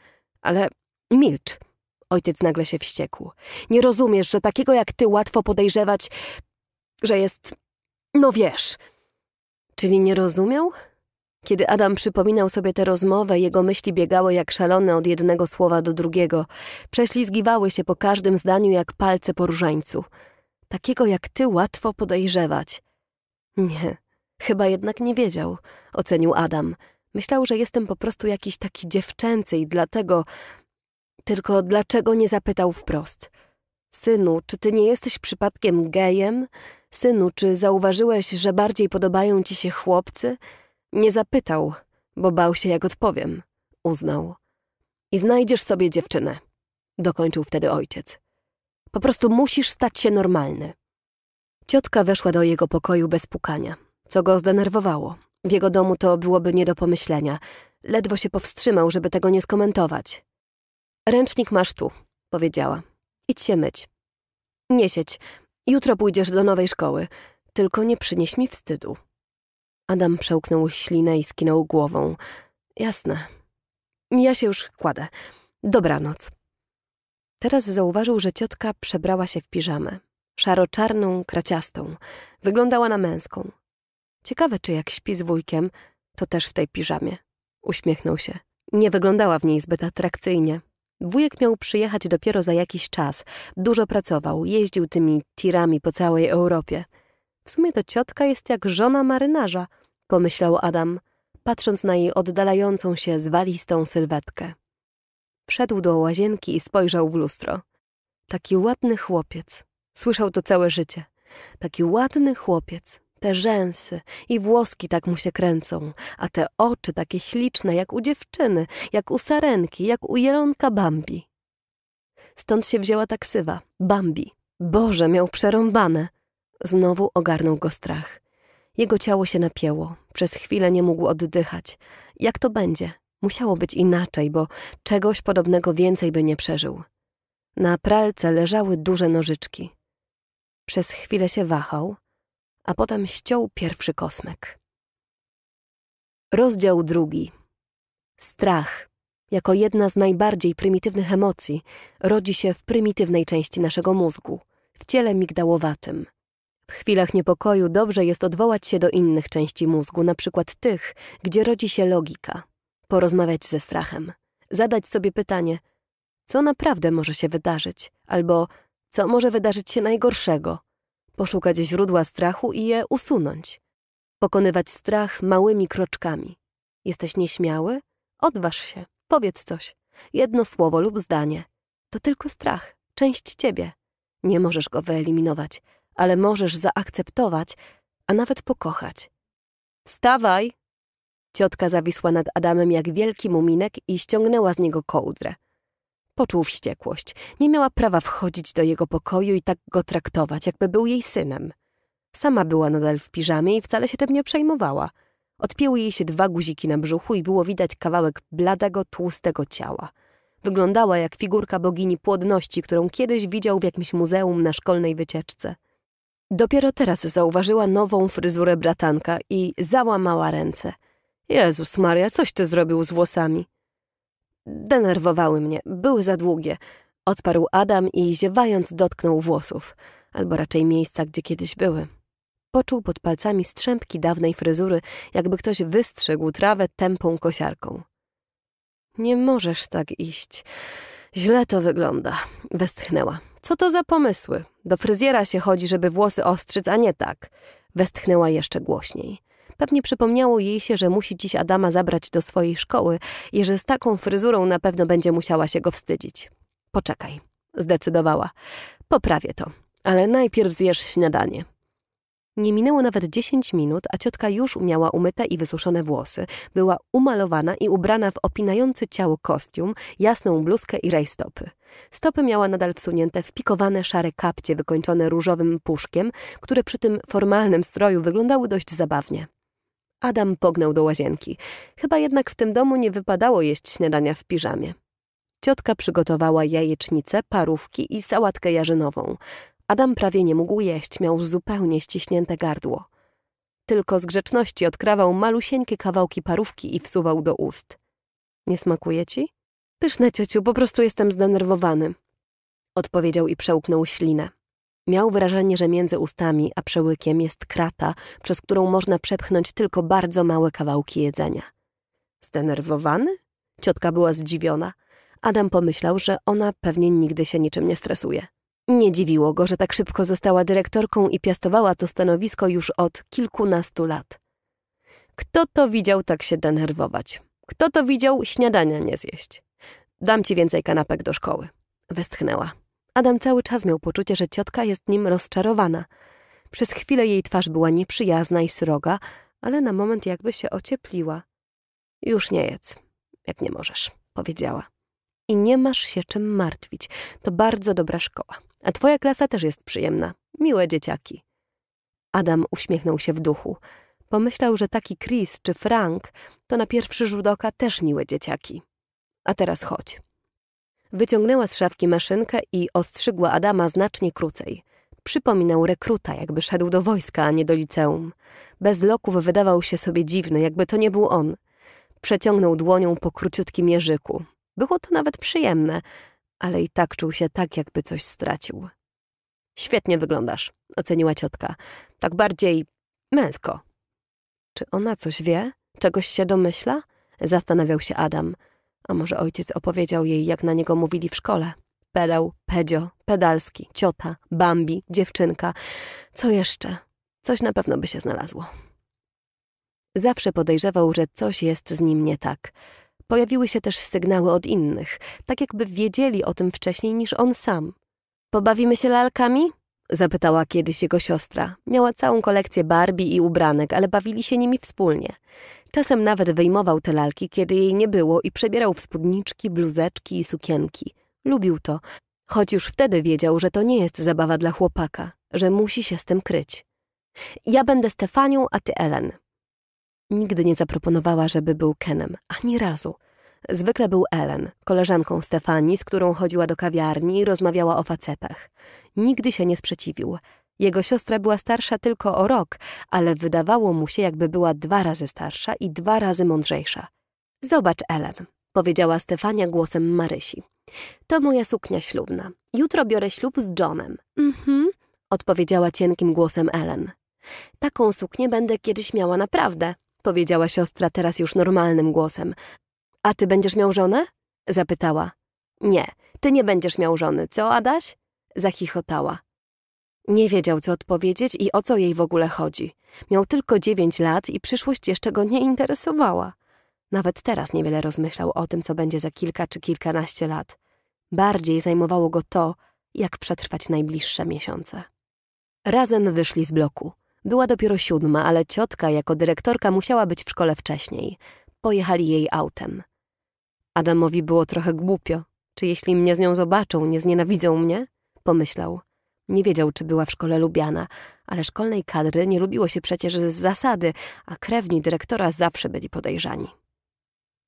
Ale milcz. Ojciec nagle się wściekł. Nie rozumiesz, że takiego jak ty łatwo podejrzewać, że jest no wiesz. Czyli nie rozumiał? Kiedy Adam przypominał sobie tę rozmowę, jego myśli biegały jak szalone od jednego słowa do drugiego. Prześlizgiwały się po każdym zdaniu jak palce po różańcu. Takiego jak ty łatwo podejrzewać. Nie, chyba jednak nie wiedział, ocenił Adam. Myślał, że jestem po prostu jakiś taki dziewczęcy i dlatego... Tylko dlaczego nie zapytał wprost? Synu, czy ty nie jesteś przypadkiem gejem? Synu, czy zauważyłeś, że bardziej podobają ci się chłopcy? Nie zapytał, bo bał się, jak odpowiem. Uznał. I znajdziesz sobie dziewczynę. Dokończył wtedy ojciec. Po prostu musisz stać się normalny. Ciotka weszła do jego pokoju bez pukania, co go zdenerwowało. W jego domu to byłoby nie do pomyślenia. Ledwo się powstrzymał, żeby tego nie skomentować. Ręcznik masz tu, powiedziała. Idź się myć. Nie siedź, Jutro pójdziesz do nowej szkoły, tylko nie przynieś mi wstydu. Adam przełknął ślinę i skinął głową. Jasne. Ja się już kładę. Dobranoc. Teraz zauważył, że ciotka przebrała się w piżamę. Szaro-czarną, kraciastą. Wyglądała na męską. Ciekawe, czy jak śpi z wujkiem, to też w tej piżamie. Uśmiechnął się. Nie wyglądała w niej zbyt atrakcyjnie. Wujek miał przyjechać dopiero za jakiś czas. Dużo pracował, jeździł tymi tirami po całej Europie. W sumie to ciotka jest jak żona marynarza, pomyślał Adam, patrząc na jej oddalającą się zwalistą sylwetkę. Wszedł do łazienki i spojrzał w lustro. Taki ładny chłopiec. Słyszał to całe życie. Taki ładny chłopiec. Te rzęsy i włoski tak mu się kręcą, a te oczy takie śliczne jak u dziewczyny, jak u sarenki, jak u jelonka Bambi. Stąd się wzięła taksywa, Bambi. Boże, miał przerąbane. Znowu ogarnął go strach. Jego ciało się napięło. Przez chwilę nie mógł oddychać. Jak to będzie? Musiało być inaczej, bo czegoś podobnego więcej by nie przeżył. Na pralce leżały duże nożyczki. Przez chwilę się wahał, a potem ściął pierwszy kosmek. Rozdział drugi. Strach, jako jedna z najbardziej prymitywnych emocji, rodzi się w prymitywnej części naszego mózgu, w ciele migdałowatym. W chwilach niepokoju dobrze jest odwołać się do innych części mózgu, na przykład tych, gdzie rodzi się logika. Porozmawiać ze strachem, zadać sobie pytanie, co naprawdę może się wydarzyć, albo co może wydarzyć się najgorszego – poszukać źródła strachu i je usunąć. Pokonywać strach małymi kroczkami. Jesteś nieśmiały? Odważ się, powiedz coś. Jedno słowo lub zdanie. To tylko strach, część ciebie. Nie możesz go wyeliminować, ale możesz zaakceptować, a nawet pokochać. Wstawaj! Ciotka zawisła nad Adamem jak wielki muminek i ściągnęła z niego kołdrę. Poczuł wściekłość. Nie miała prawa wchodzić do jego pokoju i tak go traktować, jakby był jej synem. Sama była nadal w piżamie i wcale się tym nie przejmowała. Odpięły jej się dwa guziki na brzuchu i było widać kawałek bladego, tłustego ciała. Wyglądała jak figurka bogini płodności, którą kiedyś widział w jakimś muzeum na szkolnej wycieczce. Dopiero teraz zauważyła nową fryzurę bratanka i załamała ręce. Jezus Maria, coś ty zrobił z włosami. Denerwowały mnie, były za długie. Odparł Adam i ziewając dotknął włosów, albo raczej miejsca, gdzie kiedyś były. Poczuł pod palcami strzępki dawnej fryzury, jakby ktoś wystrzegł trawę tępą kosiarką. Nie możesz tak iść. Źle to wygląda, westchnęła. Co to za pomysły? Do fryzjera się chodzi, żeby włosy ostrzyc, a nie tak. Westchnęła jeszcze głośniej. Pewnie przypomniało jej się, że musi dziś Adama zabrać do swojej szkoły i że z taką fryzurą na pewno będzie musiała się go wstydzić. Poczekaj, zdecydowała. Poprawię to, ale najpierw zjesz śniadanie. Nie minęło nawet dziesięć minut, a ciotka już umiała umyte i wysuszone włosy. Była umalowana i ubrana w opinający ciało kostium, jasną bluzkę i rajstopy. Stopy miała nadal wsunięte w pikowane szare kapcie wykończone różowym puszkiem, które przy tym formalnym stroju wyglądały dość zabawnie. Adam pognał do łazienki. Chyba jednak w tym domu nie wypadało jeść śniadania w piżamie. Ciotka przygotowała jajecznicę, parówki i sałatkę jarzynową. Adam prawie nie mógł jeść, miał zupełnie ściśnięte gardło. Tylko z grzeczności odkrawał malusieńkie kawałki parówki i wsuwał do ust. Nie smakuje ci? Pyszne, ciociu, po prostu jestem zdenerwowany. Odpowiedział i przełknął ślinę. Miał wrażenie, że między ustami a przełykiem jest krata, przez którą można przepchnąć tylko bardzo małe kawałki jedzenia. Zdenerwowany? Ciotka była zdziwiona. Adam pomyślał, że ona pewnie nigdy się niczym nie stresuje. Nie dziwiło go, że tak szybko została dyrektorką i piastowała to stanowisko już od kilkunastu lat. Kto to widział tak się denerwować? Kto to widział śniadania nie zjeść? Dam ci więcej kanapek do szkoły. Westchnęła. Adam cały czas miał poczucie, że ciotka jest nim rozczarowana. Przez chwilę jej twarz była nieprzyjazna i sroga, ale na moment jakby się ociepliła. Już nie jedz, jak nie możesz, powiedziała. I nie masz się czym martwić. To bardzo dobra szkoła. A twoja klasa też jest przyjemna. Miłe dzieciaki. Adam uśmiechnął się w duchu. Pomyślał, że taki Chris czy Frank to na pierwszy rzut oka też miłe dzieciaki. A teraz chodź. Wyciągnęła z szafki maszynkę i ostrzygła Adama znacznie krócej. Przypominał rekruta, jakby szedł do wojska, a nie do liceum. Bez loków wydawał się sobie dziwny, jakby to nie był on. Przeciągnął dłonią po króciutkim jeżyku. Było to nawet przyjemne, ale i tak czuł się tak, jakby coś stracił. Świetnie wyglądasz, oceniła ciotka. Tak bardziej męsko. Czy ona coś wie? Czegoś się domyśla? Zastanawiał się Adam. A może ojciec opowiedział jej, jak na niego mówili w szkole? Pedał, pedzio, pedalski, ciota, bambi, dziewczynka. Co jeszcze? Coś na pewno by się znalazło. Zawsze podejrzewał, że coś jest z nim nie tak. Pojawiły się też sygnały od innych, tak jakby wiedzieli o tym wcześniej niż on sam. Pobawimy się lalkami? Zapytała kiedyś jego siostra. Miała całą kolekcję Barbie i ubranek, ale bawili się nimi wspólnie. Czasem nawet wyjmował te lalki, kiedy jej nie było i przebierał w spódniczki, bluzeczki i sukienki. Lubił to, choć już wtedy wiedział, że to nie jest zabawa dla chłopaka, że musi się z tym kryć. Ja będę Stefanią, a ty Ellen. Nigdy nie zaproponowała, żeby był Kenem, ani razu. Zwykle był Ellen, koleżanką Stefani, z którą chodziła do kawiarni i rozmawiała o facetach. Nigdy się nie sprzeciwił. Jego siostra była starsza tylko o rok, ale wydawało mu się, jakby była dwa razy starsza i dwa razy mądrzejsza. Zobacz, Ellen, powiedziała Stefania głosem Marysi. To moja suknia ślubna. Jutro biorę ślub z Johnem. Mhm, odpowiedziała cienkim głosem Ellen. Taką suknię będę kiedyś miała naprawdę, powiedziała siostra teraz już normalnym głosem. A ty będziesz miał żonę? zapytała. Nie, ty nie będziesz miał żony, co, Adaś? Zachichotała. Nie wiedział, co odpowiedzieć i o co jej w ogóle chodzi. Miał tylko dziewięć lat i przyszłość jeszcze go nie interesowała. Nawet teraz niewiele rozmyślał o tym, co będzie za kilka czy kilkanaście lat. Bardziej zajmowało go to, jak przetrwać najbliższe miesiące. Razem wyszli z bloku. Była dopiero siódma, ale ciotka jako dyrektorka musiała być w szkole wcześniej. Pojechali jej autem. Adamowi było trochę głupio. Czy jeśli mnie z nią zobaczą, nie znienawidzą mnie? Pomyślał. Nie wiedział, czy była w szkole lubiana, ale szkolnej kadry nie lubiło się przecież z zasady, a krewni dyrektora zawsze byli podejrzani.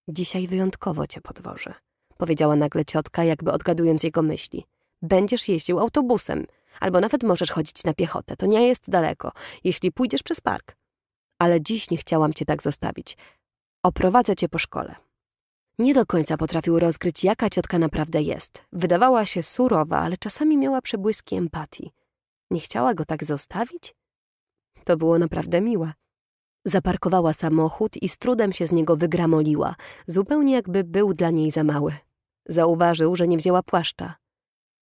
Dzisiaj wyjątkowo cię podwożę, powiedziała nagle ciotka, jakby odgadując jego myśli. Będziesz jeździł autobusem, albo nawet możesz chodzić na piechotę, to nie jest daleko, jeśli pójdziesz przez park. Ale dziś nie chciałam cię tak zostawić. Oprowadzę cię po szkole. Nie do końca potrafił rozkryć, jaka ciotka naprawdę jest. Wydawała się surowa, ale czasami miała przebłyski empatii. Nie chciała go tak zostawić? To było naprawdę miłe. Zaparkowała samochód i z trudem się z niego wygramoliła, zupełnie jakby był dla niej za mały. Zauważył, że nie wzięła płaszcza.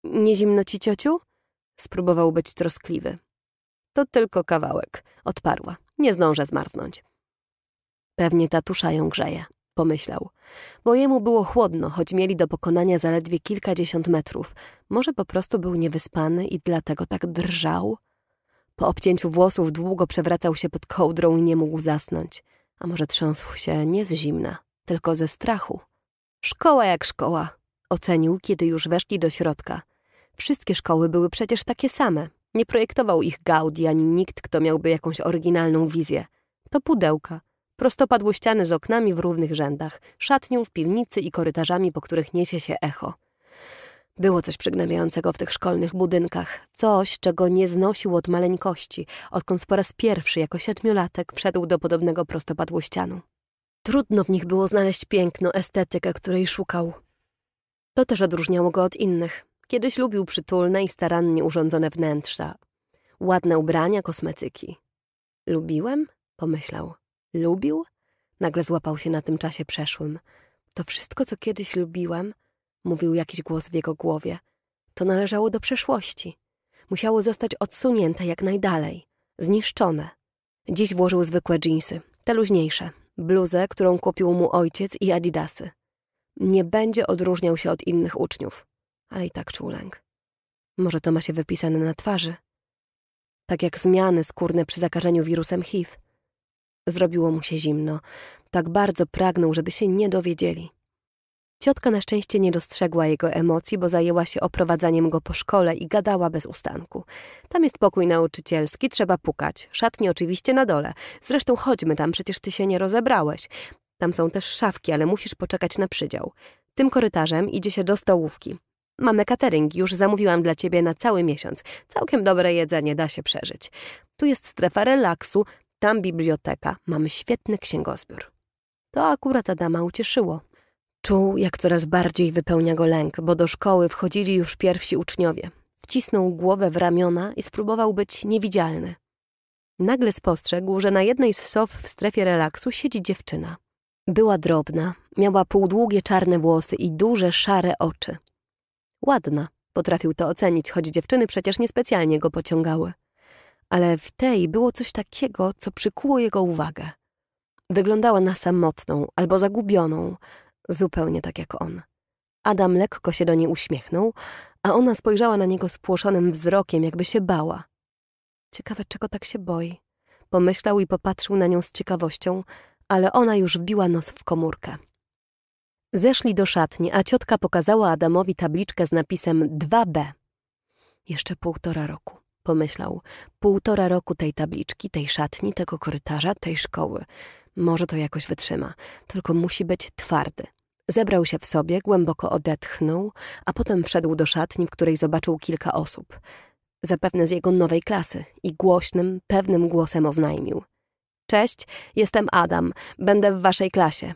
Nie zimno ci, ciociu? Spróbował być troskliwy. To tylko kawałek, odparła. Nie zdążę zmarznąć. Pewnie tatusza ją grzeje pomyślał. Bo jemu było chłodno, choć mieli do pokonania zaledwie kilkadziesiąt metrów. Może po prostu był niewyspany i dlatego tak drżał? Po obcięciu włosów długo przewracał się pod kołdrą i nie mógł zasnąć. A może trząsł się nie z zimna, tylko ze strachu. Szkoła jak szkoła, ocenił, kiedy już weszli do środka. Wszystkie szkoły były przecież takie same. Nie projektował ich Gaudi ani nikt, kto miałby jakąś oryginalną wizję. To pudełka – prostopadło z oknami w równych rzędach, szatnią w piwnicy i korytarzami, po których niesie się echo. Było coś przygnębiającego w tych szkolnych budynkach, coś, czego nie znosił od maleńkości, odkąd po raz pierwszy jako siedmiolatek wszedł do podobnego prostopadłościanu. Trudno w nich było znaleźć piękno, estetykę, której szukał. To też odróżniało go od innych. Kiedyś lubił przytulne i starannie urządzone wnętrza. Ładne ubrania, kosmetyki. Lubiłem? Pomyślał. Lubił? Nagle złapał się na tym czasie przeszłym. To wszystko, co kiedyś lubiłem, mówił jakiś głos w jego głowie, to należało do przeszłości. Musiało zostać odsunięte jak najdalej, zniszczone. Dziś włożył zwykłe dżinsy, te luźniejsze, bluzę, którą kupił mu ojciec i adidasy. Nie będzie odróżniał się od innych uczniów, ale i tak czuł lęk. Może to ma się wypisane na twarzy. Tak jak zmiany skórne przy zakażeniu wirusem HIV. Zrobiło mu się zimno. Tak bardzo pragnął, żeby się nie dowiedzieli. Ciotka na szczęście nie dostrzegła jego emocji, bo zajęła się oprowadzaniem go po szkole i gadała bez ustanku. Tam jest pokój nauczycielski, trzeba pukać. Szatnie oczywiście na dole. Zresztą chodźmy tam, przecież ty się nie rozebrałeś. Tam są też szafki, ale musisz poczekać na przydział. Tym korytarzem idzie się do stołówki. Mamy catering, już zamówiłam dla ciebie na cały miesiąc. Całkiem dobre jedzenie, da się przeżyć. Tu jest strefa relaksu, tam biblioteka, mamy świetny księgozbiór. To akurat Adama ucieszyło. Czuł, jak coraz bardziej wypełnia go lęk, bo do szkoły wchodzili już pierwsi uczniowie. Wcisnął głowę w ramiona i spróbował być niewidzialny. Nagle spostrzegł, że na jednej z sof w strefie relaksu siedzi dziewczyna. Była drobna, miała półdługie czarne włosy i duże szare oczy. Ładna, potrafił to ocenić, choć dziewczyny przecież niespecjalnie go pociągały ale w tej było coś takiego, co przykuło jego uwagę. Wyglądała na samotną albo zagubioną, zupełnie tak jak on. Adam lekko się do niej uśmiechnął, a ona spojrzała na niego spłoszonym wzrokiem, jakby się bała. Ciekawe, czego tak się boi. Pomyślał i popatrzył na nią z ciekawością, ale ona już wbiła nos w komórkę. Zeszli do szatni, a ciotka pokazała Adamowi tabliczkę z napisem 2B. Jeszcze półtora roku. Pomyślał, półtora roku tej tabliczki, tej szatni, tego korytarza, tej szkoły. Może to jakoś wytrzyma, tylko musi być twardy. Zebrał się w sobie, głęboko odetchnął, a potem wszedł do szatni, w której zobaczył kilka osób. Zapewne z jego nowej klasy i głośnym, pewnym głosem oznajmił. Cześć, jestem Adam, będę w waszej klasie.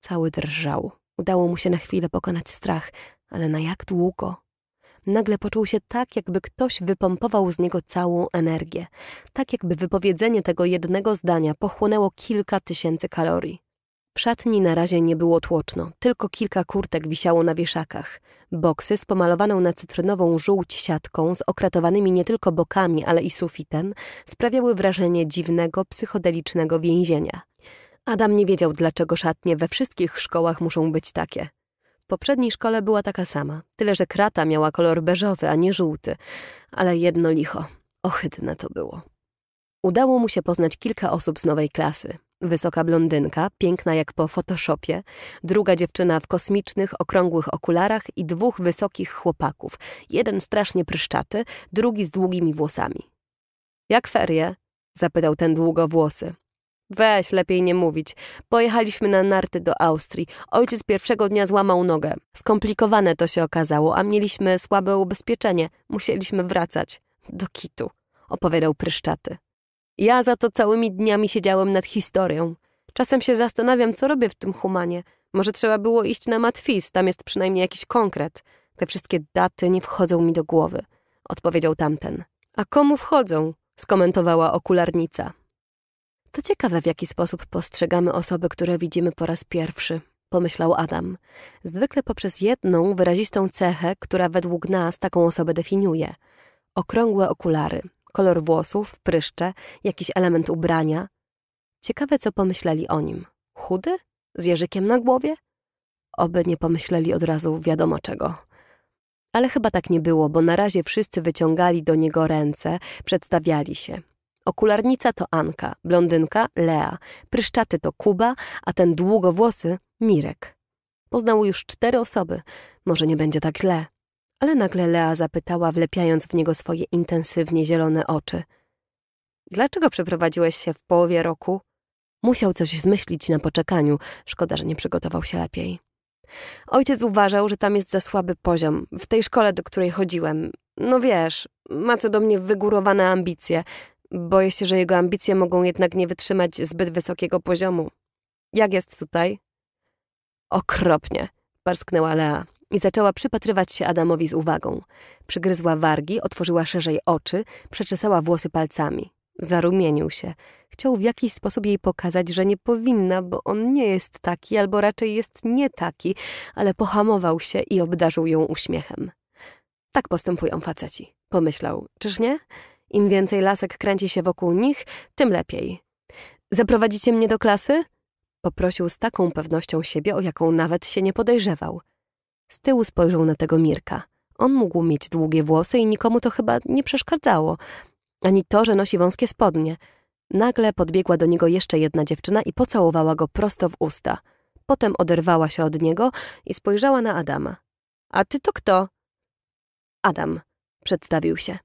Cały drżał. Udało mu się na chwilę pokonać strach, ale na jak długo? Nagle poczuł się tak, jakby ktoś wypompował z niego całą energię, tak jakby wypowiedzenie tego jednego zdania pochłonęło kilka tysięcy kalorii. W szatni na razie nie było tłoczno, tylko kilka kurtek wisiało na wieszakach. Boksy z pomalowaną na cytrynową żółć siatką, z okratowanymi nie tylko bokami, ale i sufitem, sprawiały wrażenie dziwnego, psychodelicznego więzienia. Adam nie wiedział, dlaczego szatnie we wszystkich szkołach muszą być takie poprzedniej szkole była taka sama, tyle że krata miała kolor beżowy, a nie żółty, ale jedno licho, ohydne to było. Udało mu się poznać kilka osób z nowej klasy. Wysoka blondynka, piękna jak po photoshopie, druga dziewczyna w kosmicznych, okrągłych okularach i dwóch wysokich chłopaków. Jeden strasznie pryszczaty, drugi z długimi włosami. Jak ferie? zapytał ten długowłosy. Weź, lepiej nie mówić. Pojechaliśmy na narty do Austrii. Ojciec pierwszego dnia złamał nogę. Skomplikowane to się okazało, a mieliśmy słabe ubezpieczenie. Musieliśmy wracać. Do kitu, opowiadał pryszczaty. Ja za to całymi dniami siedziałem nad historią. Czasem się zastanawiam, co robię w tym humanie. Może trzeba było iść na Matwis, tam jest przynajmniej jakiś konkret. Te wszystkie daty nie wchodzą mi do głowy, odpowiedział tamten. A komu wchodzą? skomentowała okularnica. To ciekawe, w jaki sposób postrzegamy osoby, które widzimy po raz pierwszy, pomyślał Adam. Zwykle poprzez jedną wyrazistą cechę, która według nas taką osobę definiuje. Okrągłe okulary, kolor włosów, pryszcze, jakiś element ubrania. Ciekawe, co pomyśleli o nim. Chudy? Z jeżykiem na głowie? Oby nie pomyśleli od razu wiadomo czego. Ale chyba tak nie było, bo na razie wszyscy wyciągali do niego ręce, przedstawiali się. Okularnica to Anka, blondynka Lea, pryszczaty to Kuba, a ten długowłosy Mirek. Poznał już cztery osoby, może nie będzie tak źle. Ale nagle Lea zapytała, wlepiając w niego swoje intensywnie zielone oczy. Dlaczego przeprowadziłeś się w połowie roku? Musiał coś zmyślić na poczekaniu, szkoda, że nie przygotował się lepiej. Ojciec uważał, że tam jest za słaby poziom, w tej szkole, do której chodziłem. No wiesz, ma co do mnie wygórowane ambicje. Boję się, że jego ambicje mogą jednak nie wytrzymać zbyt wysokiego poziomu. Jak jest tutaj? Okropnie, parsknęła Lea i zaczęła przypatrywać się Adamowi z uwagą. Przygryzła wargi, otworzyła szerzej oczy, przeczesała włosy palcami. Zarumienił się. Chciał w jakiś sposób jej pokazać, że nie powinna, bo on nie jest taki, albo raczej jest nie taki, ale pohamował się i obdarzył ją uśmiechem. Tak postępują faceci, pomyślał. Czyż nie? Im więcej lasek kręci się wokół nich, tym lepiej. Zaprowadzicie mnie do klasy? Poprosił z taką pewnością siebie, o jaką nawet się nie podejrzewał. Z tyłu spojrzał na tego Mirka. On mógł mieć długie włosy i nikomu to chyba nie przeszkadzało. Ani to, że nosi wąskie spodnie. Nagle podbiegła do niego jeszcze jedna dziewczyna i pocałowała go prosto w usta. Potem oderwała się od niego i spojrzała na Adama. A ty to kto? Adam, przedstawił się.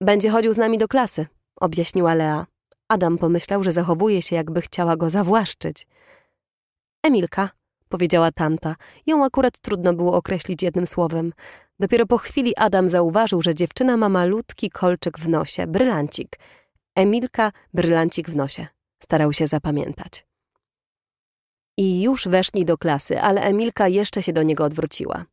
Będzie chodził z nami do klasy, objaśniła Lea. Adam pomyślał, że zachowuje się, jakby chciała go zawłaszczyć. Emilka, powiedziała tamta. Ją akurat trudno było określić jednym słowem. Dopiero po chwili Adam zauważył, że dziewczyna ma malutki kolczyk w nosie, brylancik. Emilka, brylancik w nosie. Starał się zapamiętać. I już weszli do klasy, ale Emilka jeszcze się do niego odwróciła.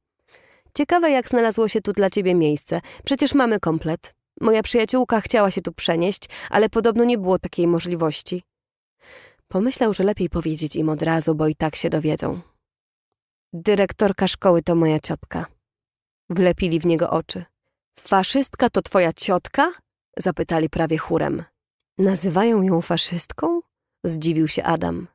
Ciekawe, jak znalazło się tu dla ciebie miejsce. Przecież mamy komplet. Moja przyjaciółka chciała się tu przenieść, ale podobno nie było takiej możliwości. Pomyślał, że lepiej powiedzieć im od razu, bo i tak się dowiedzą. Dyrektorka szkoły to moja ciotka. Wlepili w niego oczy. Faszystka to twoja ciotka? Zapytali prawie chórem. Nazywają ją faszystką? Zdziwił się Adam.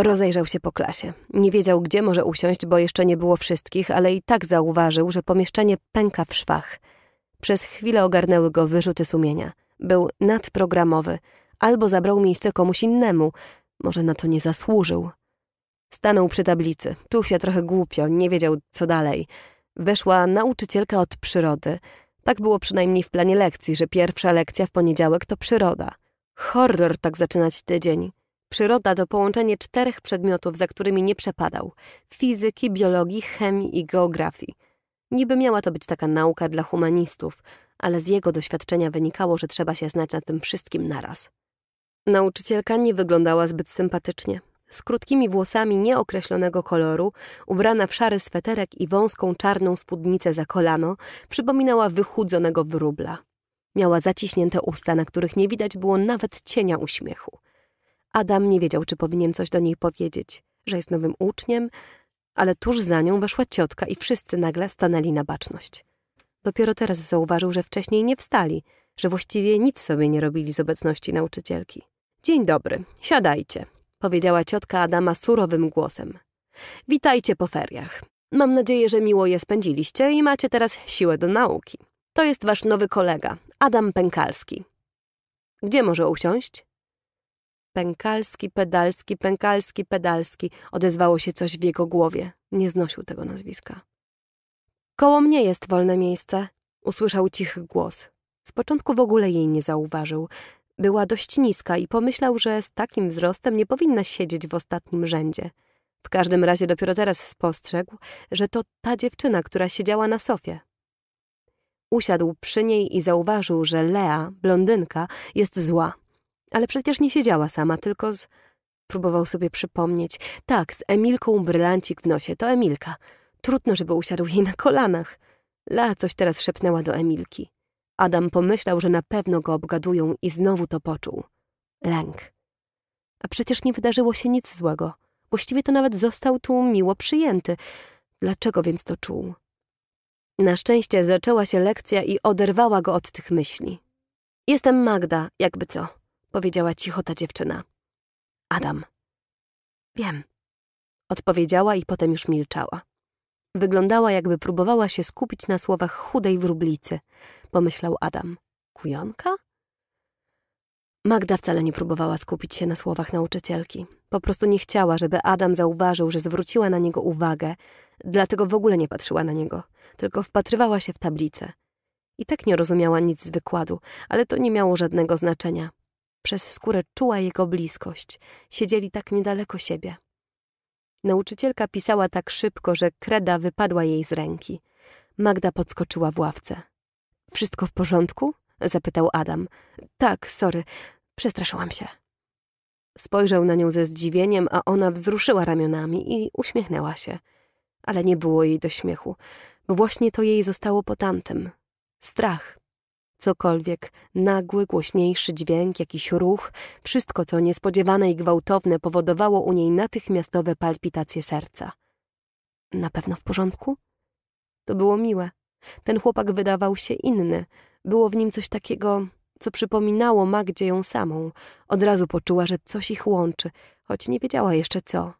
Rozejrzał się po klasie. Nie wiedział, gdzie może usiąść, bo jeszcze nie było wszystkich, ale i tak zauważył, że pomieszczenie pęka w szwach – przez chwilę ogarnęły go wyrzuty sumienia. Był nadprogramowy. Albo zabrał miejsce komuś innemu. Może na to nie zasłużył. Stanął przy tablicy. Czuł się trochę głupio, nie wiedział, co dalej. Weszła nauczycielka od przyrody. Tak było przynajmniej w planie lekcji, że pierwsza lekcja w poniedziałek to przyroda. Horror tak zaczynać tydzień. Przyroda to połączenie czterech przedmiotów, za którymi nie przepadał: fizyki, biologii, chemii i geografii. Niby miała to być taka nauka dla humanistów, ale z jego doświadczenia wynikało, że trzeba się znać na tym wszystkim naraz. Nauczycielka nie wyglądała zbyt sympatycznie. Z krótkimi włosami nieokreślonego koloru, ubrana w szary sweterek i wąską czarną spódnicę za kolano, przypominała wychudzonego wróbla. Miała zaciśnięte usta, na których nie widać było nawet cienia uśmiechu. Adam nie wiedział, czy powinien coś do niej powiedzieć, że jest nowym uczniem, ale tuż za nią weszła ciotka i wszyscy nagle stanęli na baczność. Dopiero teraz zauważył, że wcześniej nie wstali, że właściwie nic sobie nie robili z obecności nauczycielki. Dzień dobry, siadajcie, powiedziała ciotka Adama surowym głosem. Witajcie po feriach. Mam nadzieję, że miło je spędziliście i macie teraz siłę do nauki. To jest wasz nowy kolega, Adam Pękalski. Gdzie może usiąść? Pękalski, pedalski, pękalski, pedalski, odezwało się coś w jego głowie. Nie znosił tego nazwiska. Koło mnie jest wolne miejsce, usłyszał cichy głos. Z początku w ogóle jej nie zauważył. Była dość niska i pomyślał, że z takim wzrostem nie powinna siedzieć w ostatnim rzędzie. W każdym razie dopiero teraz spostrzegł, że to ta dziewczyna, która siedziała na sofie. Usiadł przy niej i zauważył, że Lea, blondynka, jest zła, ale przecież nie siedziała sama, tylko z... Próbował sobie przypomnieć. Tak, z Emilką brylancik w nosie. To Emilka. Trudno, żeby usiadł jej na kolanach. La coś teraz szepnęła do Emilki. Adam pomyślał, że na pewno go obgadują i znowu to poczuł. Lęk. A przecież nie wydarzyło się nic złego. Właściwie to nawet został tu miło przyjęty. Dlaczego więc to czuł? Na szczęście zaczęła się lekcja i oderwała go od tych myśli. Jestem Magda, jakby co powiedziała cicho ta dziewczyna. Adam. Wiem. Odpowiedziała i potem już milczała. Wyglądała, jakby próbowała się skupić na słowach chudej wróblicy, pomyślał Adam. Kujonka? Magda wcale nie próbowała skupić się na słowach nauczycielki. Po prostu nie chciała, żeby Adam zauważył, że zwróciła na niego uwagę, dlatego w ogóle nie patrzyła na niego, tylko wpatrywała się w tablicę. I tak nie rozumiała nic z wykładu, ale to nie miało żadnego znaczenia. Przez skórę czuła jego bliskość. Siedzieli tak niedaleko siebie. Nauczycielka pisała tak szybko, że kreda wypadła jej z ręki. Magda podskoczyła w ławce. Wszystko w porządku? zapytał Adam. Tak, sorry, przestraszyłam się. Spojrzał na nią ze zdziwieniem, a ona wzruszyła ramionami i uśmiechnęła się. Ale nie było jej do śmiechu, bo właśnie to jej zostało po tamtym. Strach. Cokolwiek, nagły, głośniejszy dźwięk, jakiś ruch, wszystko co niespodziewane i gwałtowne powodowało u niej natychmiastowe palpitacje serca. Na pewno w porządku? To było miłe. Ten chłopak wydawał się inny. Było w nim coś takiego, co przypominało Magdzie ją samą. Od razu poczuła, że coś ich łączy, choć nie wiedziała jeszcze co.